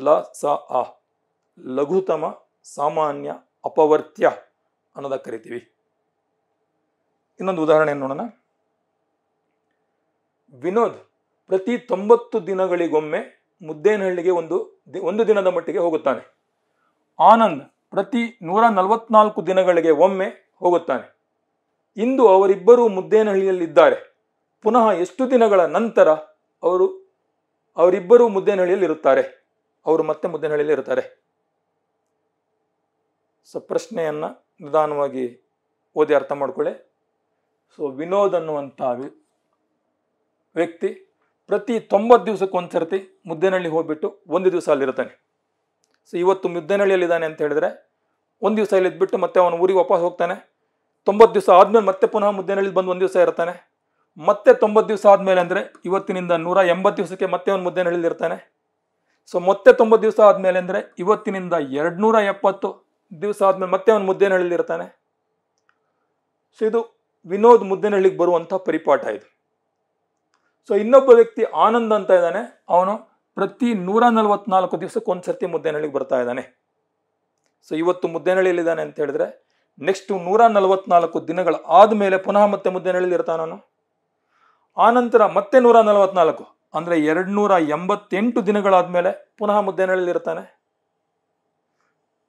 ಲ ಸ ಅ ಲಘುತಮ ಸಾಮಾನ್ಯ ಅಪವರ್ತ್ಯ ಅನ್ನೋದಕ್ಕೆ ಕರಿತೀವಿ ಇನ್ನೊಂದು ಉದಾಹರಣೆ ನೋಡೋಣ ವಿನೋದ್ ಪ್ರತಿ ತೊಂಬತ್ತು ದಿನಗಳಿಗೊಮ್ಮೆ ಮುದ್ದೇನಹಳ್ಳಿಗೆ ಒಂದು ಒಂದು ದಿನದ ಮಟ್ಟಿಗೆ ಹೋಗುತ್ತಾನೆ ಆನಂದ್ ಪ್ರತಿ ನೂರ ನಲವತ್ನಾಲ್ಕು ದಿನಗಳಿಗೆ ಒಮ್ಮೆ ಹೋಗುತ್ತಾನೆ ಇಂದು ಅವರಿಬ್ಬರೂ ಮುದ್ದೇನಹಳ್ಳಿಯಲ್ಲಿದ್ದಾರೆ ಪುನಃ ಎಷ್ಟು ದಿನಗಳ ನಂತರ ಅವರು ಅವರಿಬ್ಬರೂ ಮುದ್ದೇನಹಳ್ಳಿಯಲ್ಲಿರುತ್ತಾರೆ ಅವರು ಮತ್ತೆ ಮುದ್ದೇನಹಳ್ಳಿಯಲ್ಲಿ ಇರುತ್ತಾರೆ ಸೊ ಪ್ರಶ್ನೆಯನ್ನು ನಿಧಾನವಾಗಿ ಓದಿ ಅರ್ಥ ಮಾಡಿಕೊಳ್ಳಿ ಸೊ ವಿನೋದ್ ಅನ್ನುವಂಥ ವ್ಯಕ್ತಿ ಪ್ರತಿ ತೊಂಬತ್ತು ಸರ್ತಿ ಮುದ್ದೇನಹಳ್ಳಿ ಹೋಗ್ಬಿಟ್ಟು ಒಂದು ದಿವಸ ಅಲ್ಲಿರ್ತಾನೆ ಸೊ ಇವತ್ತು ಇದ್ದಾನೆ ಅಂತ ಹೇಳಿದ್ರೆ ಒಂದು ದಿವಸ ಇಲ್ಲಿ ಇದ್ಬಿಟ್ಟು ಮತ್ತೆ ಅವನು ಊರಿಗೆ ವಾಪಸ್ ಹೋಗ್ತಾನೆ ತೊಂಬತ್ತು ದಿವಸ ಆದಮೇಲೆ ಮತ್ತೆ ಪುನಃ ಮುದ್ದೆನಹಳ್ಳಿ ಬಂದು ಒಂದು ದಿವಸ ಇರ್ತಾನೆ ಮತ್ತೆ ತೊಂಬತ್ತು ದಿವಸ ಆದಮೇಲೆ ಅಂದರೆ ಇವತ್ತಿನಿಂದ ನೂರ ಎಂಬತ್ತು ದಿವಸಕ್ಕೆ ಮತ್ತೆ ಅವನು ಮುದ್ದೆನಹಳ್ಳಿಲಿ ಇರ್ತಾನೆ ಸೊ ಮತ್ತೆ ತೊಂಬತ್ತು ದಿವಸ ಆದಮೇಲೆ ಅಂದರೆ ಇವತ್ತಿನಿಂದ ಎರಡು ನೂರ ಎಪ್ಪತ್ತು ದಿವಸ ಆದಮೇಲೆ ಮತ್ತೆ ಅವನು ಮುದ್ದೇನಹಳ್ಳಿಲಿ ಇರ್ತಾನೆ ಸೊ ಇದು ವಿನೋದ್ ಮುದ್ದೇನಹಳ್ಳಿಗೆ ಬರುವಂಥ ಪರಿಪಾಠ ಇದು ಸೊ ಇನ್ನೊಬ್ಬ ವ್ಯಕ್ತಿ ಆನಂದ್ ಅಂತ ಇದ್ದಾನೆ ಅವನು ಪ್ರತಿ ನೂರ ನಲವತ್ನಾಲ್ಕು ದಿವಸಕ್ಕೆ ಒಂದು ಸರ್ತಿ ಮುದ್ದೇನಹಳ್ಳಿಗೆ ಬರ್ತಾ ಇದ್ದಾನೆ ಸೊ ಇವತ್ತು ಮುದ್ದೇನಹಳ್ಳಿಯಲ್ಲಿದ್ದಾನೆ ಅಂತ ಹೇಳಿದ್ರೆ ನೆಕ್ಸ್ಟ್ ನೂರ ನಲವತ್ನಾಲ್ಕು ದಿನಗಳ ಆದಮೇಲೆ ಪುನಃ ಮತ್ತೆ ಮುದ್ದೇನಹಳ್ಳಿಲಿ ಆ ಆನಂತರ ಮತ್ತೆ ನೂರ ನಲವತ್ನಾಲ್ಕು ಅಂದರೆ ಎರಡು ನೂರ ಎಂಬತ್ತೆಂಟು ದಿನಗಳಾದಮೇಲೆ ಪುನಃ ಮುದ್ದೇನಹಳ್ಳಿಲಿ ಇರ್ತಾನೆ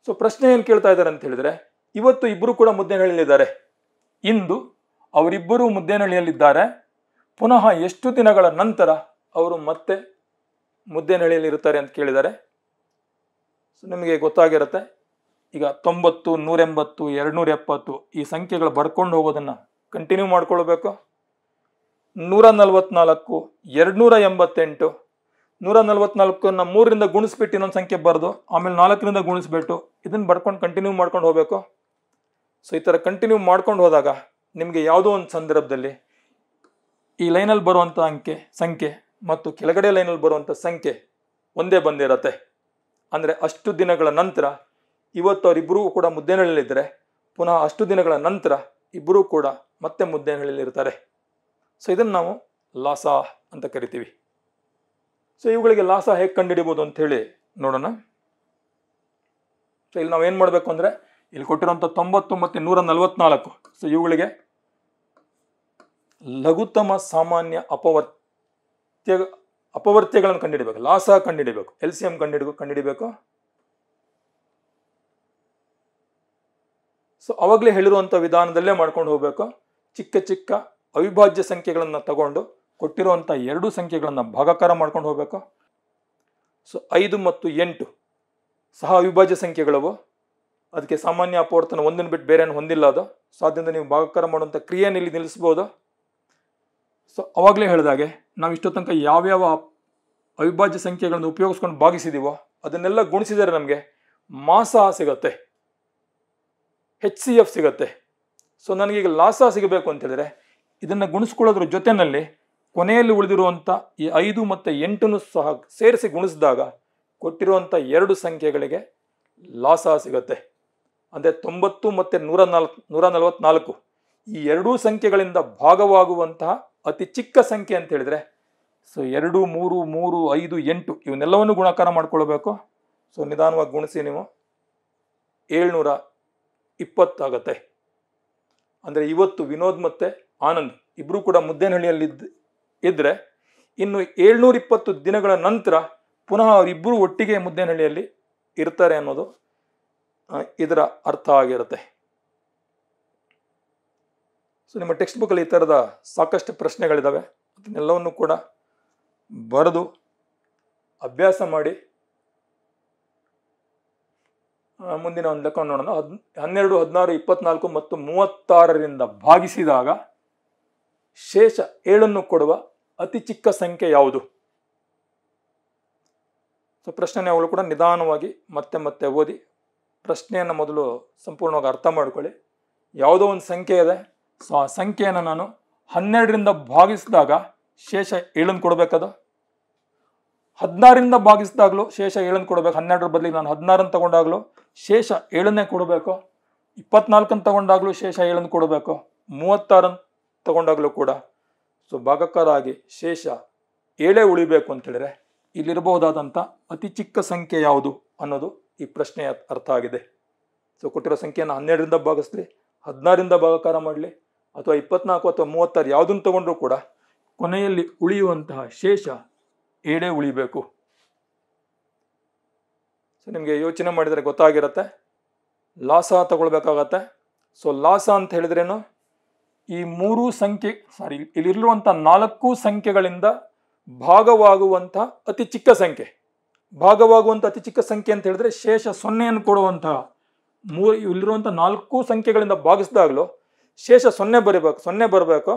ಸೊ ಪ್ರಶ್ನೆ ಏನು ಕೇಳ್ತಾ ಇದ್ದಾರೆ ಅಂತ ಹೇಳಿದ್ರೆ ಇವತ್ತು ಇಬ್ಬರು ಕೂಡ ಮುದ್ದೇನಹಳ್ಳಿಯಲ್ಲಿದ್ದಾರೆ ಇಂದು ಅವರಿಬ್ಬರು ಮುದ್ದೇನಹಳ್ಳಿಯಲ್ಲಿದ್ದಾರೆ ಪುನಃ ಎಷ್ಟು ದಿನಗಳ ನಂತರ ಅವರು ಮತ್ತೆ ಮುದ್ದೇನಹಳ್ಳಿಯಲ್ಲಿ ಇರುತ್ತಾರೆ ಅಂತ ಕೇಳಿದ್ದಾರೆ ಸೊ ನಿಮಗೆ ಗೊತ್ತಾಗಿರುತ್ತೆ ಈಗ ತೊಂಬತ್ತು ನೂರೆಂಬತ್ತು ಎರಡು ನೂರ ಎಪ್ಪತ್ತು ಈ ಸಂಖ್ಯೆಗಳು ಬರ್ಕೊಂಡು ಹೋಗೋದನ್ನು ಕಂಟಿನ್ಯೂ ಮಾಡ್ಕೊಳ್ಬೇಕು ನೂರ ನಲ್ವತ್ನಾಲ್ಕು ಎರಡು ನೂರ ಎಂಬತ್ತೆಂಟು ನೂರ ನಲ್ವತ್ನಾಲ್ಕನ್ನ ಮೂರರಿಂದ ಗುಣಿಸ್ಬಿಟ್ಟು ಇನ್ನೊಂದು ಸಂಖ್ಯೆ ಬರೆದು ಆಮೇಲೆ ನಾಲ್ಕರಿಂದ ಗುಣಿಸ್ಬಿಟ್ಟು ಇದನ್ನು ಬರ್ಕೊಂಡು ಕಂಟಿನ್ಯೂ ಮಾಡ್ಕೊಂಡು ಹೋಗಬೇಕು ಸೊ ಈ ಥರ ಕಂಟಿನ್ಯೂ ಮಾಡ್ಕೊಂಡು ಹೋದಾಗ ನಿಮಗೆ ಯಾವುದೋ ಒಂದು ಸಂದರ್ಭದಲ್ಲಿ ಈ ಲೈನಲ್ಲಿ ಬರುವಂಥ ಅಂಕೆ ಸಂಖ್ಯೆ ಮತ್ತು ಕೆಳಗಡೆ ಲೈನಲ್ಲಿ ಬರುವಂಥ ಸಂಖ್ಯೆ ಒಂದೇ ಬಂದಿರತ್ತೆ ಅಂದರೆ ಅಷ್ಟು ದಿನಗಳ ನಂತರ ಇವತ್ತು ಅವರಿಬ್ಬರೂ ಕೂಡ ಮುದ್ದೇನಹಳ್ಳಿಲಿದ್ದರೆ ಪುನಃ ಅಷ್ಟು ದಿನಗಳ ನಂತರ ಇಬ್ಬರೂ ಕೂಡ ಮತ್ತೆ ಮುದ್ದೇನಹಳ್ಳಿಲಿರ್ತಾರೆ ಸೊ ಇದನ್ನು ನಾವು ಲಾಸ ಅಂತ ಕರಿತೀವಿ ಸೊ ಇವುಗಳಿಗೆ ಲಾಸ ಹೇಗೆ ಕಂಡುಹಿಡಿಬೋದು ಅಂಥೇಳಿ ನೋಡೋಣ ಸೊ ಇಲ್ಲಿ ನಾವು ಏನು ಮಾಡಬೇಕು ಅಂದರೆ ಇಲ್ಲಿ ಕೊಟ್ಟಿರೋಂಥ ತೊಂಬತ್ತು ಮತ್ತು ನೂರ ನಲ್ವತ್ನಾಲ್ಕು ಸೊ ಇವುಗಳಿಗೆ ಲಘುತಮ ಸಾಮಾನ್ಯ ಅಪವರ್ತ ಅತ್ಯ ಅಪವರ್ತ್ಯಗಳನ್ನು ಕಂಡುಹಿಡಬೇಕು ಲಾಸ ಕಂಡುಹಿಡಬೇಕು ಎಲ್ ಸಿ ಎಂ ಕಂಡುಹಿಡ ಕಂಡುಹಿಡಬೇಕು ಸೊ ಅವಾಗಲೇ ಹೇಳಿರುವಂಥ ವಿಧಾನದಲ್ಲೇ ಮಾಡ್ಕೊಂಡು ಹೋಗಬೇಕು ಚಿಕ್ಕ ಚಿಕ್ಕ ಅವಿಭಾಜ್ಯ ಸಂಖ್ಯೆಗಳನ್ನು ತಗೊಂಡು ಕೊಟ್ಟಿರುವಂಥ ಎರಡು ಸಂಖ್ಯೆಗಳನ್ನು ಭಾಗಾಕಾರ ಮಾಡ್ಕೊಂಡು ಹೋಗಬೇಕು ಸೊ ಐದು ಮತ್ತು ಎಂಟು ಸಹ ಅವಿಭಾಜ್ಯ ಸಂಖ್ಯೆಗಳವು ಅದಕ್ಕೆ ಸಾಮಾನ್ಯ ಅಪವರ್ತನ ಒಂದನ್ನು ಬಿಟ್ಟು ಬೇರೆಯನ್ನು ಹೊಂದಿಲ್ಲ ಅದು ಸಾಧ್ಯದಿಂದ ನೀವು ಭಾಗಾಕಾರ ಮಾಡುವಂಥ ಕ್ರಿಯೆಯನ್ನು ಇಲ್ಲಿ ನಿಲ್ಲಿಸ್ಬೋದು ಸೊ ಅವಾಗಲೇ ಹೇಳಿದಾಗೆ ನಾವು ಇಷ್ಟೋ ತನಕ ಯಾವ್ಯಾವ ಅವಿಭಾಜ್ಯ ಸಂಖ್ಯೆಗಳನ್ನು ಉಪಯೋಗಿಸ್ಕೊಂಡು ಭಾಗಿಸಿದ್ದೀವೋ ಅದನ್ನೆಲ್ಲ ಗುಣಿಸಿದರೆ ನಮಗೆ ಮಾಸ ಸಿಗತ್ತೆ ಹೆಚ್ ಸಿ ಎಫ್ ಸಿಗತ್ತೆ ಸೊ ನನಗೀಗ ಲಾಸ ಸಿಗಬೇಕು ಅಂತೇಳಿದರೆ ಇದನ್ನು ಗುಣಿಸ್ಕೊಳ್ಳೋದ್ರ ಜೊತೆಯಲ್ಲಿ ಕೊನೆಯಲ್ಲಿ ಉಳಿದಿರುವಂಥ ಈ ಐದು ಮತ್ತು ಎಂಟನ್ನು ಸಹ ಸೇರಿಸಿ ಗುಣಿಸಿದಾಗ ಕೊಟ್ಟಿರುವಂಥ ಎರಡು ಸಂಖ್ಯೆಗಳಿಗೆ ಲಾಸ ಸಿಗತ್ತೆ ಅಂದರೆ ತೊಂಬತ್ತು ಮತ್ತು ನೂರ ನಾಲ್ಕು ನೂರ ನಲವತ್ತ್ನಾಲ್ಕು ಈ ಎರಡೂ ಸಂಖ್ಯೆಗಳಿಂದ ಭಾಗವಾಗುವಂತಹ ಅತಿ ಚಿಕ್ಕ ಸಂಖ್ಯೆ ಅಂತ ಹೇಳಿದ್ರೆ ಸೊ ಎರಡು ಮೂರು ಮೂರು ಐದು ಎಂಟು ಇವನ್ನೆಲ್ಲವನ್ನು ಗುಣಾಕಾರ ಮಾಡ್ಕೊಳ್ಬೇಕು ಸೊ ನಿಧಾನವಾಗಿ ಗುಣಿಸಿ ನೀವು ಏಳ್ನೂರ ಇಪ್ಪತ್ತಾಗತ್ತೆ ಅಂದರೆ ಇವತ್ತು ವಿನೋದ್ ಮತ್ತು ಆನಂದ್ ಇಬ್ಬರೂ ಕೂಡ ಮುದ್ದೇನಹಳ್ಳಿಯಲ್ಲಿದ್ದ ಇದ್ದರೆ ಇನ್ನು ಏಳ್ನೂರ ಇಪ್ಪತ್ತು ದಿನಗಳ ನಂತರ ಪುನಃ ಅವರಿಬ್ಬರೂ ಒಟ್ಟಿಗೆ ಮುದ್ದೇನಹಳ್ಳಿಯಲ್ಲಿ ಇರ್ತಾರೆ ಅನ್ನೋದು ಇದರ ಅರ್ಥ ಆಗಿರುತ್ತೆ ಸೊ ನಿಮ್ಮ ಟೆಕ್ಸ್ಟ್ ಬುಕ್ಕಲ್ಲಿ ಈ ಥರದ ಸಾಕಷ್ಟು ಪ್ರಶ್ನೆಗಳಿದ್ದಾವೆ ಅದನ್ನೆಲ್ಲವನ್ನು ಕೂಡ ಬರೆದು ಅಭ್ಯಾಸ ಮಾಡಿ ಮುಂದಿನ ಒಂದು ಲೆಕ್ಕವನ್ನು ನೋಡೋಣ ಹದ್ ಹನ್ನೆರಡು ಹದಿನಾರು ಇಪ್ಪತ್ನಾಲ್ಕು ಮತ್ತು ಮೂವತ್ತಾರರಿಂದ ಭಾಗಿಸಿದಾಗ ಶೇಷ ಏಳನ್ನು ಕೊಡುವ ಅತಿ ಚಿಕ್ಕ ಸಂಖ್ಯೆ ಯಾವುದು ಸೊ ಅವಳು ಕೂಡ ನಿಧಾನವಾಗಿ ಮತ್ತೆ ಮತ್ತೆ ಓದಿ ಪ್ರಶ್ನೆಯನ್ನು ಮೊದಲು ಸಂಪೂರ್ಣವಾಗಿ ಅರ್ಥ ಮಾಡ್ಕೊಳ್ಳಿ ಯಾವುದೋ ಒಂದು ಸಂಖ್ಯೆ ಇದೆ ಸೊ ಆ ಸಂಖ್ಯೆಯನ್ನು ನಾನು ಹನ್ನೆರಡರಿಂದ ಭಾಗಿಸಿದಾಗ ಶೇಷ ಏಳನ್ನು ಕೊಡಬೇಕದು ಹದಿನಾರಿಂದ ಭಾಗಿಸಿದಾಗಲೂ ಶೇಷ ಏಳನ್ನು ಕೊಡಬೇಕು ಹನ್ನೆರಡರ ಬದಲಿಗೆ ನಾನು ಹದಿನಾರನ್ನು ತಗೊಂಡಾಗಲೂ ಶೇಷ ಏಳನ್ನೇ ಕೊಡಬೇಕು ಇಪ್ಪತ್ನಾಲ್ಕನ್ನು ತಗೊಂಡಾಗಲೂ ಶೇಷ ಏಳನ್ನು ಕೊಡಬೇಕು ಮೂವತ್ತಾರನ್ನು ತಗೊಂಡಾಗಲೂ ಕೂಡ ಸೊ ಭಾಗಕಾರ ಆಗಿ ಶೇಷ ಏಳೇ ಉಳಿಬೇಕು ಅಂತೇಳಿದ್ರೆ ಇಲ್ಲಿರಬಹುದಾದಂಥ ಅತಿ ಚಿಕ್ಕ ಸಂಖ್ಯೆ ಯಾವುದು ಅನ್ನೋದು ಈ ಪ್ರಶ್ನೆಯ ಅರ್ಥ ಆಗಿದೆ ಸೊ ಕೊಟ್ಟಿರೋ ಸಂಖ್ಯೆಯನ್ನು ಹನ್ನೆರಡರಿಂದ ಭಾಗಿಸ್ಲಿ ಹದಿನಾರರಿಂದ ಭಾಗಕಾರ ಮಾಡಲಿ ಅಥವಾ ಇಪ್ಪತ್ನಾಲ್ಕು ಅಥವಾ ಮೂವತ್ತಾರು ಯಾವುದನ್ನು ತಗೊಂಡ್ರೂ ಕೂಡ ಕೊನೆಯಲ್ಲಿ ಉಳಿಯುವಂತಹ ಶೇಷ ಏಡೇ ಉಳಿಬೇಕು ಸೊ ನಿಮಗೆ ಯೋಚನೆ ಮಾಡಿದರೆ ಗೊತ್ತಾಗಿರುತ್ತೆ ಲಾಸ ತಗೊಳ್ಬೇಕಾಗತ್ತೆ ಸೊ ಲಾಸ ಅಂತ ಹೇಳಿದ್ರೇನು ಈ ಮೂರು ಸಂಖ್ಯೆ ಸಾರಿ ಇಲ್ಲಿರುವಂಥ ನಾಲ್ಕು ಸಂಖ್ಯೆಗಳಿಂದ ಭಾಗವಾಗುವಂಥ ಅತಿ ಚಿಕ್ಕ ಸಂಖ್ಯೆ ಭಾಗವಾಗುವಂಥ ಅತಿ ಚಿಕ್ಕ ಸಂಖ್ಯೆ ಅಂತ ಹೇಳಿದ್ರೆ ಶೇಷ ಸೊನ್ನೆಯನ್ನು ಕೊಡುವಂತಹ ಮೂರು ಇಲ್ಲಿರುವಂಥ ನಾಲ್ಕು ಸಂಖ್ಯೆಗಳಿಂದ ಭಾಗಿಸಿದಾಗಲೂ ಶೇಷ ಸೊನ್ನೆ ಬರಿಬೇಕು ಸೊನ್ನೆ ಬರಬೇಕು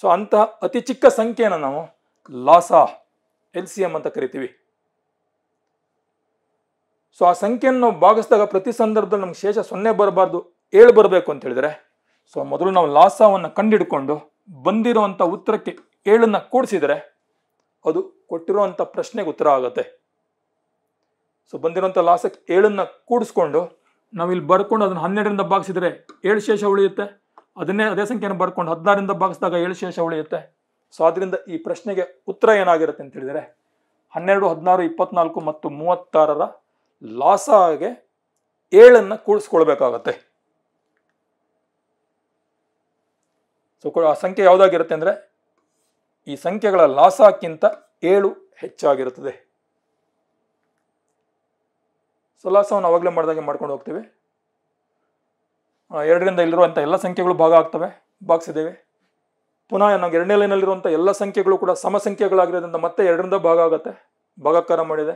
ಸೊ ಅಂತಹ ಅತಿ ಚಿಕ್ಕ ಸಂಖ್ಯೆಯನ್ನು ನಾವು ಲಾಸಾ ಎಲ್ ಸಿ ಎಂ ಅಂತ ಕರಿತೀವಿ ಸೊ ಆ ಸಂಖ್ಯೆಯನ್ನು ನಾವು ಭಾಗಿಸಿದಾಗ ಪ್ರತಿ ಸಂದರ್ಭದಲ್ಲಿ ನಮ್ಗೆ ಶೇಷ ಸೊನ್ನೆ ಬರಬಾರ್ದು ಏಳು ಬರಬೇಕು ಅಂತ ಹೇಳಿದ್ರೆ ಸೊ ಮೊದಲು ನಾವು ಲಾಸವನ್ನು ಕಂಡಿಡ್ಕೊಂಡು ಬಂದಿರುವಂಥ ಉತ್ತರಕ್ಕೆ ಏಳನ್ನು ಕೂಡಿಸಿದರೆ ಅದು ಕೊಟ್ಟಿರುವಂಥ ಪ್ರಶ್ನೆಗೆ ಉತ್ತರ ಆಗುತ್ತೆ ಸೊ ಬಂದಿರುವಂಥ ಲಾಸಕ್ಕೆ ಏಳನ್ನು ಕೂಡಿಸ್ಕೊಂಡು ನಾವಿಲ್ಲಿ ಬರ್ಕೊಂಡು ಅದನ್ನು ಹನ್ನೆರಡರಿಂದ ಭಾಗಿಸಿದರೆ ಏಳು ಶೇಷ ಉಳಿಯುತ್ತೆ ಅದನ್ನೇ ಅದೇ ಸಂಖ್ಯೆಯನ್ನು ಬರ್ಕೊಂಡು ಹದಿನಾರಿಂದ ಭಾಗಿಸಿದಾಗ ಏಳು ಶೇಷ ಉಳಿಯುತ್ತೆ ಸೊ ಅದರಿಂದ ಈ ಪ್ರಶ್ನೆಗೆ ಉತ್ತರ ಏನಾಗಿರುತ್ತೆ ಅಂತ ಹೇಳಿದರೆ ಹನ್ನೆರಡು ಹದಿನಾರು ಇಪ್ಪತ್ನಾಲ್ಕು ಮತ್ತು ಮೂವತ್ತಾರರ ಲಾಸಾಗೆ ಏಳನ್ನು ಕೂಡಿಸ್ಕೊಳ್ಬೇಕಾಗತ್ತೆ ಸೊ ಆ ಸಂಖ್ಯೆ ಯಾವುದಾಗಿರುತ್ತೆ ಅಂದರೆ ಈ ಸಂಖ್ಯೆಗಳ ಲಾಸಕ್ಕಿಂತ ಏಳು ಹೆಚ್ಚಾಗಿರುತ್ತದೆ ಸೊ ಲಾಸವನ್ನು ಅವಾಗಲೇ ಮಾಡಿದಾಗೆ ಮಾಡ್ಕೊಂಡು ಹೋಗ್ತೀವಿ ಎರಡರಿಂದ ಇಲ್ಲಿರುವಂಥ ಎಲ್ಲ ಸಂಖ್ಯೆಗಳು ಭಾಗ ಆಗ್ತವೆ ಭಾಗಿಸಿದ್ದೇವೆ ಪುನಃ ನಾವು ಎರಡನೇ ಲೈನಲ್ಲಿರುವಂಥ ಎಲ್ಲ ಸಂಖ್ಯೆಗಳು ಕೂಡ ಸಮ ಮತ್ತೆ ಎರಡರಿಂದ ಭಾಗ ಆಗುತ್ತೆ ಭಾಗಕಾರ ಮಾಡಿದೆ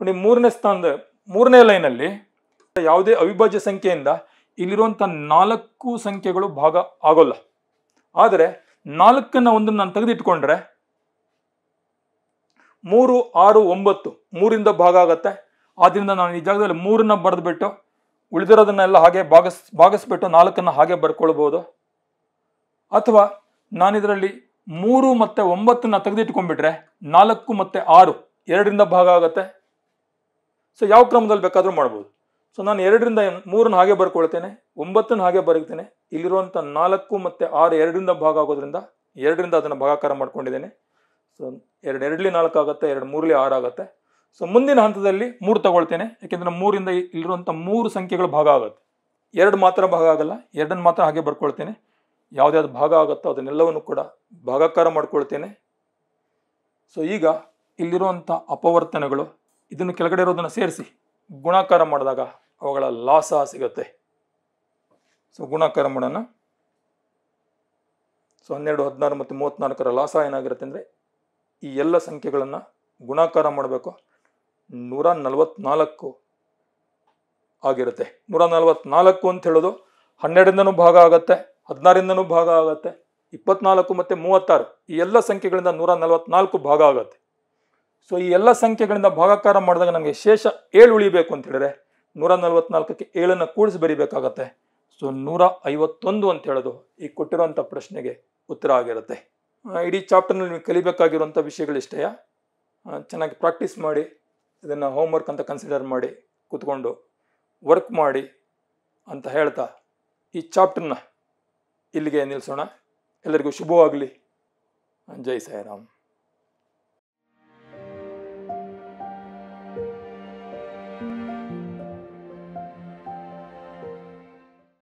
ನೋಡಿ ಮೂರನೇ ಸ್ಥಾನದ ಮೂರನೇ ಲೈನಲ್ಲಿ ಯಾವುದೇ ಅವಿಭಾಜ್ಯ ಸಂಖ್ಯೆಯಿಂದ ಇಲ್ಲಿರುವಂಥ ನಾಲ್ಕು ಸಂಖ್ಯೆಗಳು ಭಾಗ ಆಗೋಲ್ಲ ಆದರೆ ನಾಲ್ಕನ್ನು ಒಂದನ್ನು ನಾನು ತೆಗೆದಿಟ್ಕೊಂಡ್ರೆ ಮೂರು ಆರು ಒಂಬತ್ತು ಮೂರಿಂದ ಭಾಗ ಆಗತ್ತೆ ಆದ್ದರಿಂದ ನಾನು ಈ ಜಾಗದಲ್ಲಿ ಮೂರನ್ನ ಬರೆದ್ಬಿಟ್ಟು ಉಳಿದಿರೋದನ್ನೆಲ್ಲ ಹಾಗೆ ಭಾಗಸ್ ಭಾಗಿಸ್ಬಿಟ್ಟು ನಾಲ್ಕನ್ನು ಹಾಗೆ ಬರ್ಕೊಳ್ಬೋದು ಅಥವಾ ನಾನಿದರಲ್ಲಿ ಮೂರು ಮತ್ತು ಒಂಬತ್ತನ್ನು ತೆಗೆದಿಟ್ಕೊಂಡ್ಬಿಟ್ರೆ ನಾಲ್ಕು ಮತ್ತು ಆರು ಎರಡರಿಂದ ಭಾಗ ಆಗುತ್ತೆ ಸೊ ಯಾವ ಕ್ರಮದಲ್ಲಿ ಬೇಕಾದರೂ ಮಾಡ್ಬೋದು ಸೊ ನಾನು ಎರಡರಿಂದ ಮೂರನ್ನ ಹಾಗೆ ಬರ್ಕೊಳ್ತೇನೆ ಒಂಬತ್ತನ್ನು ಹಾಗೆ ಬರೀತೇನೆ ಇಲ್ಲಿರುವಂಥ ನಾಲ್ಕು ಮತ್ತು ಆರು ಎರಡರಿಂದ ಭಾಗ ಆಗೋದ್ರಿಂದ ಎರಡರಿಂದ ಅದನ್ನು ಭಾಗಾಕಾರ ಮಾಡ್ಕೊಂಡಿದ್ದೇನೆ ಸೊ ಎರಡು ಎರಡಲಿ ನಾಲ್ಕು ಆಗುತ್ತೆ ಎರಡು ಮೂರಲಿ ಆರು ಆಗುತ್ತೆ ಸೊ ಮುಂದಿನ ಹಂತದಲ್ಲಿ ಮೂರು ತಗೊಳ್ತೇನೆ ಯಾಕೆಂದರೆ ಮೂರಿಂದ ಇಲ್ಲಿರುವಂಥ ಮೂರು ಸಂಖ್ಯೆಗಳು ಭಾಗ ಆಗುತ್ತೆ ಎರಡು ಮಾತ್ರ ಭಾಗ ಆಗಲ್ಲ ಎರಡನ್ನು ಮಾತ್ರ ಹಾಗೆ ಬರ್ಕೊಳ್ತೇನೆ ಯಾವುದ್ಯಾವ್ದು ಭಾಗ ಆಗುತ್ತೋ ಅದನ್ನೆಲ್ಲವನ್ನು ಕೂಡ ಭಾಗಾಕಾರ ಮಾಡ್ಕೊಳ್ತೇನೆ ಸೊ ಈಗ ಇಲ್ಲಿರುವಂಥ ಅಪವರ್ತನಗಳು ಇದನ್ನು ಕೆಳಗಡೆ ಇರೋದನ್ನು ಸೇರಿಸಿ ಗುಣಾಕಾರ ಮಾಡಿದಾಗ ಅವುಗಳ ಲಾಸ ಸಿಗುತ್ತೆ ಸೊ ಗುಣಾಕಾರ ಮಾಡೋಣ ಸೊ ಹನ್ನೆರಡು ಹದಿನಾರು ಮತ್ತು ಮೂವತ್ತ್ನಾಲ್ಕರ ಲಾಸ ಏನಾಗಿರುತ್ತೆ ಅಂದರೆ ಈ ಎಲ್ಲ ಸಂಖ್ಯೆಗಳನ್ನು ಗುಣಾಕಾರ ಮಾಡಬೇಕು ನೂರ ನಲವತ್ನಾಲ್ಕು ಆಗಿರುತ್ತೆ ನೂರ ನಲವತ್ನಾಲ್ಕು ಅಂತ ಹೇಳೋದು ಹನ್ನೆರಡರಿಂದನೂ ಭಾಗ ಆಗುತ್ತೆ ಹದಿನಾರಿಂದನೂ ಭಾಗ ಆಗುತ್ತೆ ಇಪ್ಪತ್ನಾಲ್ಕು ಮತ್ತು ಮೂವತ್ತಾರು ಈ ಎಲ್ಲ ಸಂಖ್ಯೆಗಳಿಂದ ನೂರ ನಲವತ್ನಾಲ್ಕು ಭಾಗ ಆಗುತ್ತೆ ಸೊ ಈ ಎಲ್ಲ ಸಂಖ್ಯೆಗಳಿಂದ ಭಾಗಾಕಾರ ಮಾಡಿದಾಗ ನಮಗೆ ಶೇಷ ಏಳು ಉಳಿಬೇಕು ಅಂತ ಹೇಳಿದ್ರೆ ನೂರ ನಲವತ್ನಾಲ್ಕಕ್ಕೆ ಏಳನ್ನು ಕೂಡಿಸಿ ಬರಿಬೇಕಾಗತ್ತೆ ಸೊ ನೂರ ಐವತ್ತೊಂದು ಅಂತ ಹೇಳೋದು ಈ ಕೊಟ್ಟಿರುವಂಥ ಪ್ರಶ್ನೆಗೆ ಉತ್ತರ ಆಗಿರುತ್ತೆ ಇಡೀ ಚಾಪ್ಟರ್ನಲ್ಲಿ ನೀವು ಕಲಿಬೇಕಾಗಿರುವಂಥ ವಿಷಯಗಳಿಷ್ಟೇ ಚೆನ್ನಾಗಿ ಪ್ರಾಕ್ಟೀಸ್ ಮಾಡಿ ಇದನ್ನು ಹೋಮ್ವರ್ಕ್ ಅಂತ ಕನ್ಸಿಡರ್ ಮಾಡಿ ಕೂತ್ಕೊಂಡು ವರ್ಕ್ ಮಾಡಿ ಅಂತ ಹೇಳ್ತಾ ಈ ಚಾಪ್ಟರ್ನ ಇಲ್ಲಿಗೆ ನಿಲ್ಲಿಸೋಣ ಎಲ್ಲರಿಗೂ ಶುಭವಾಗಲಿ ಜೈ ಸಾಯಿರಾಮ್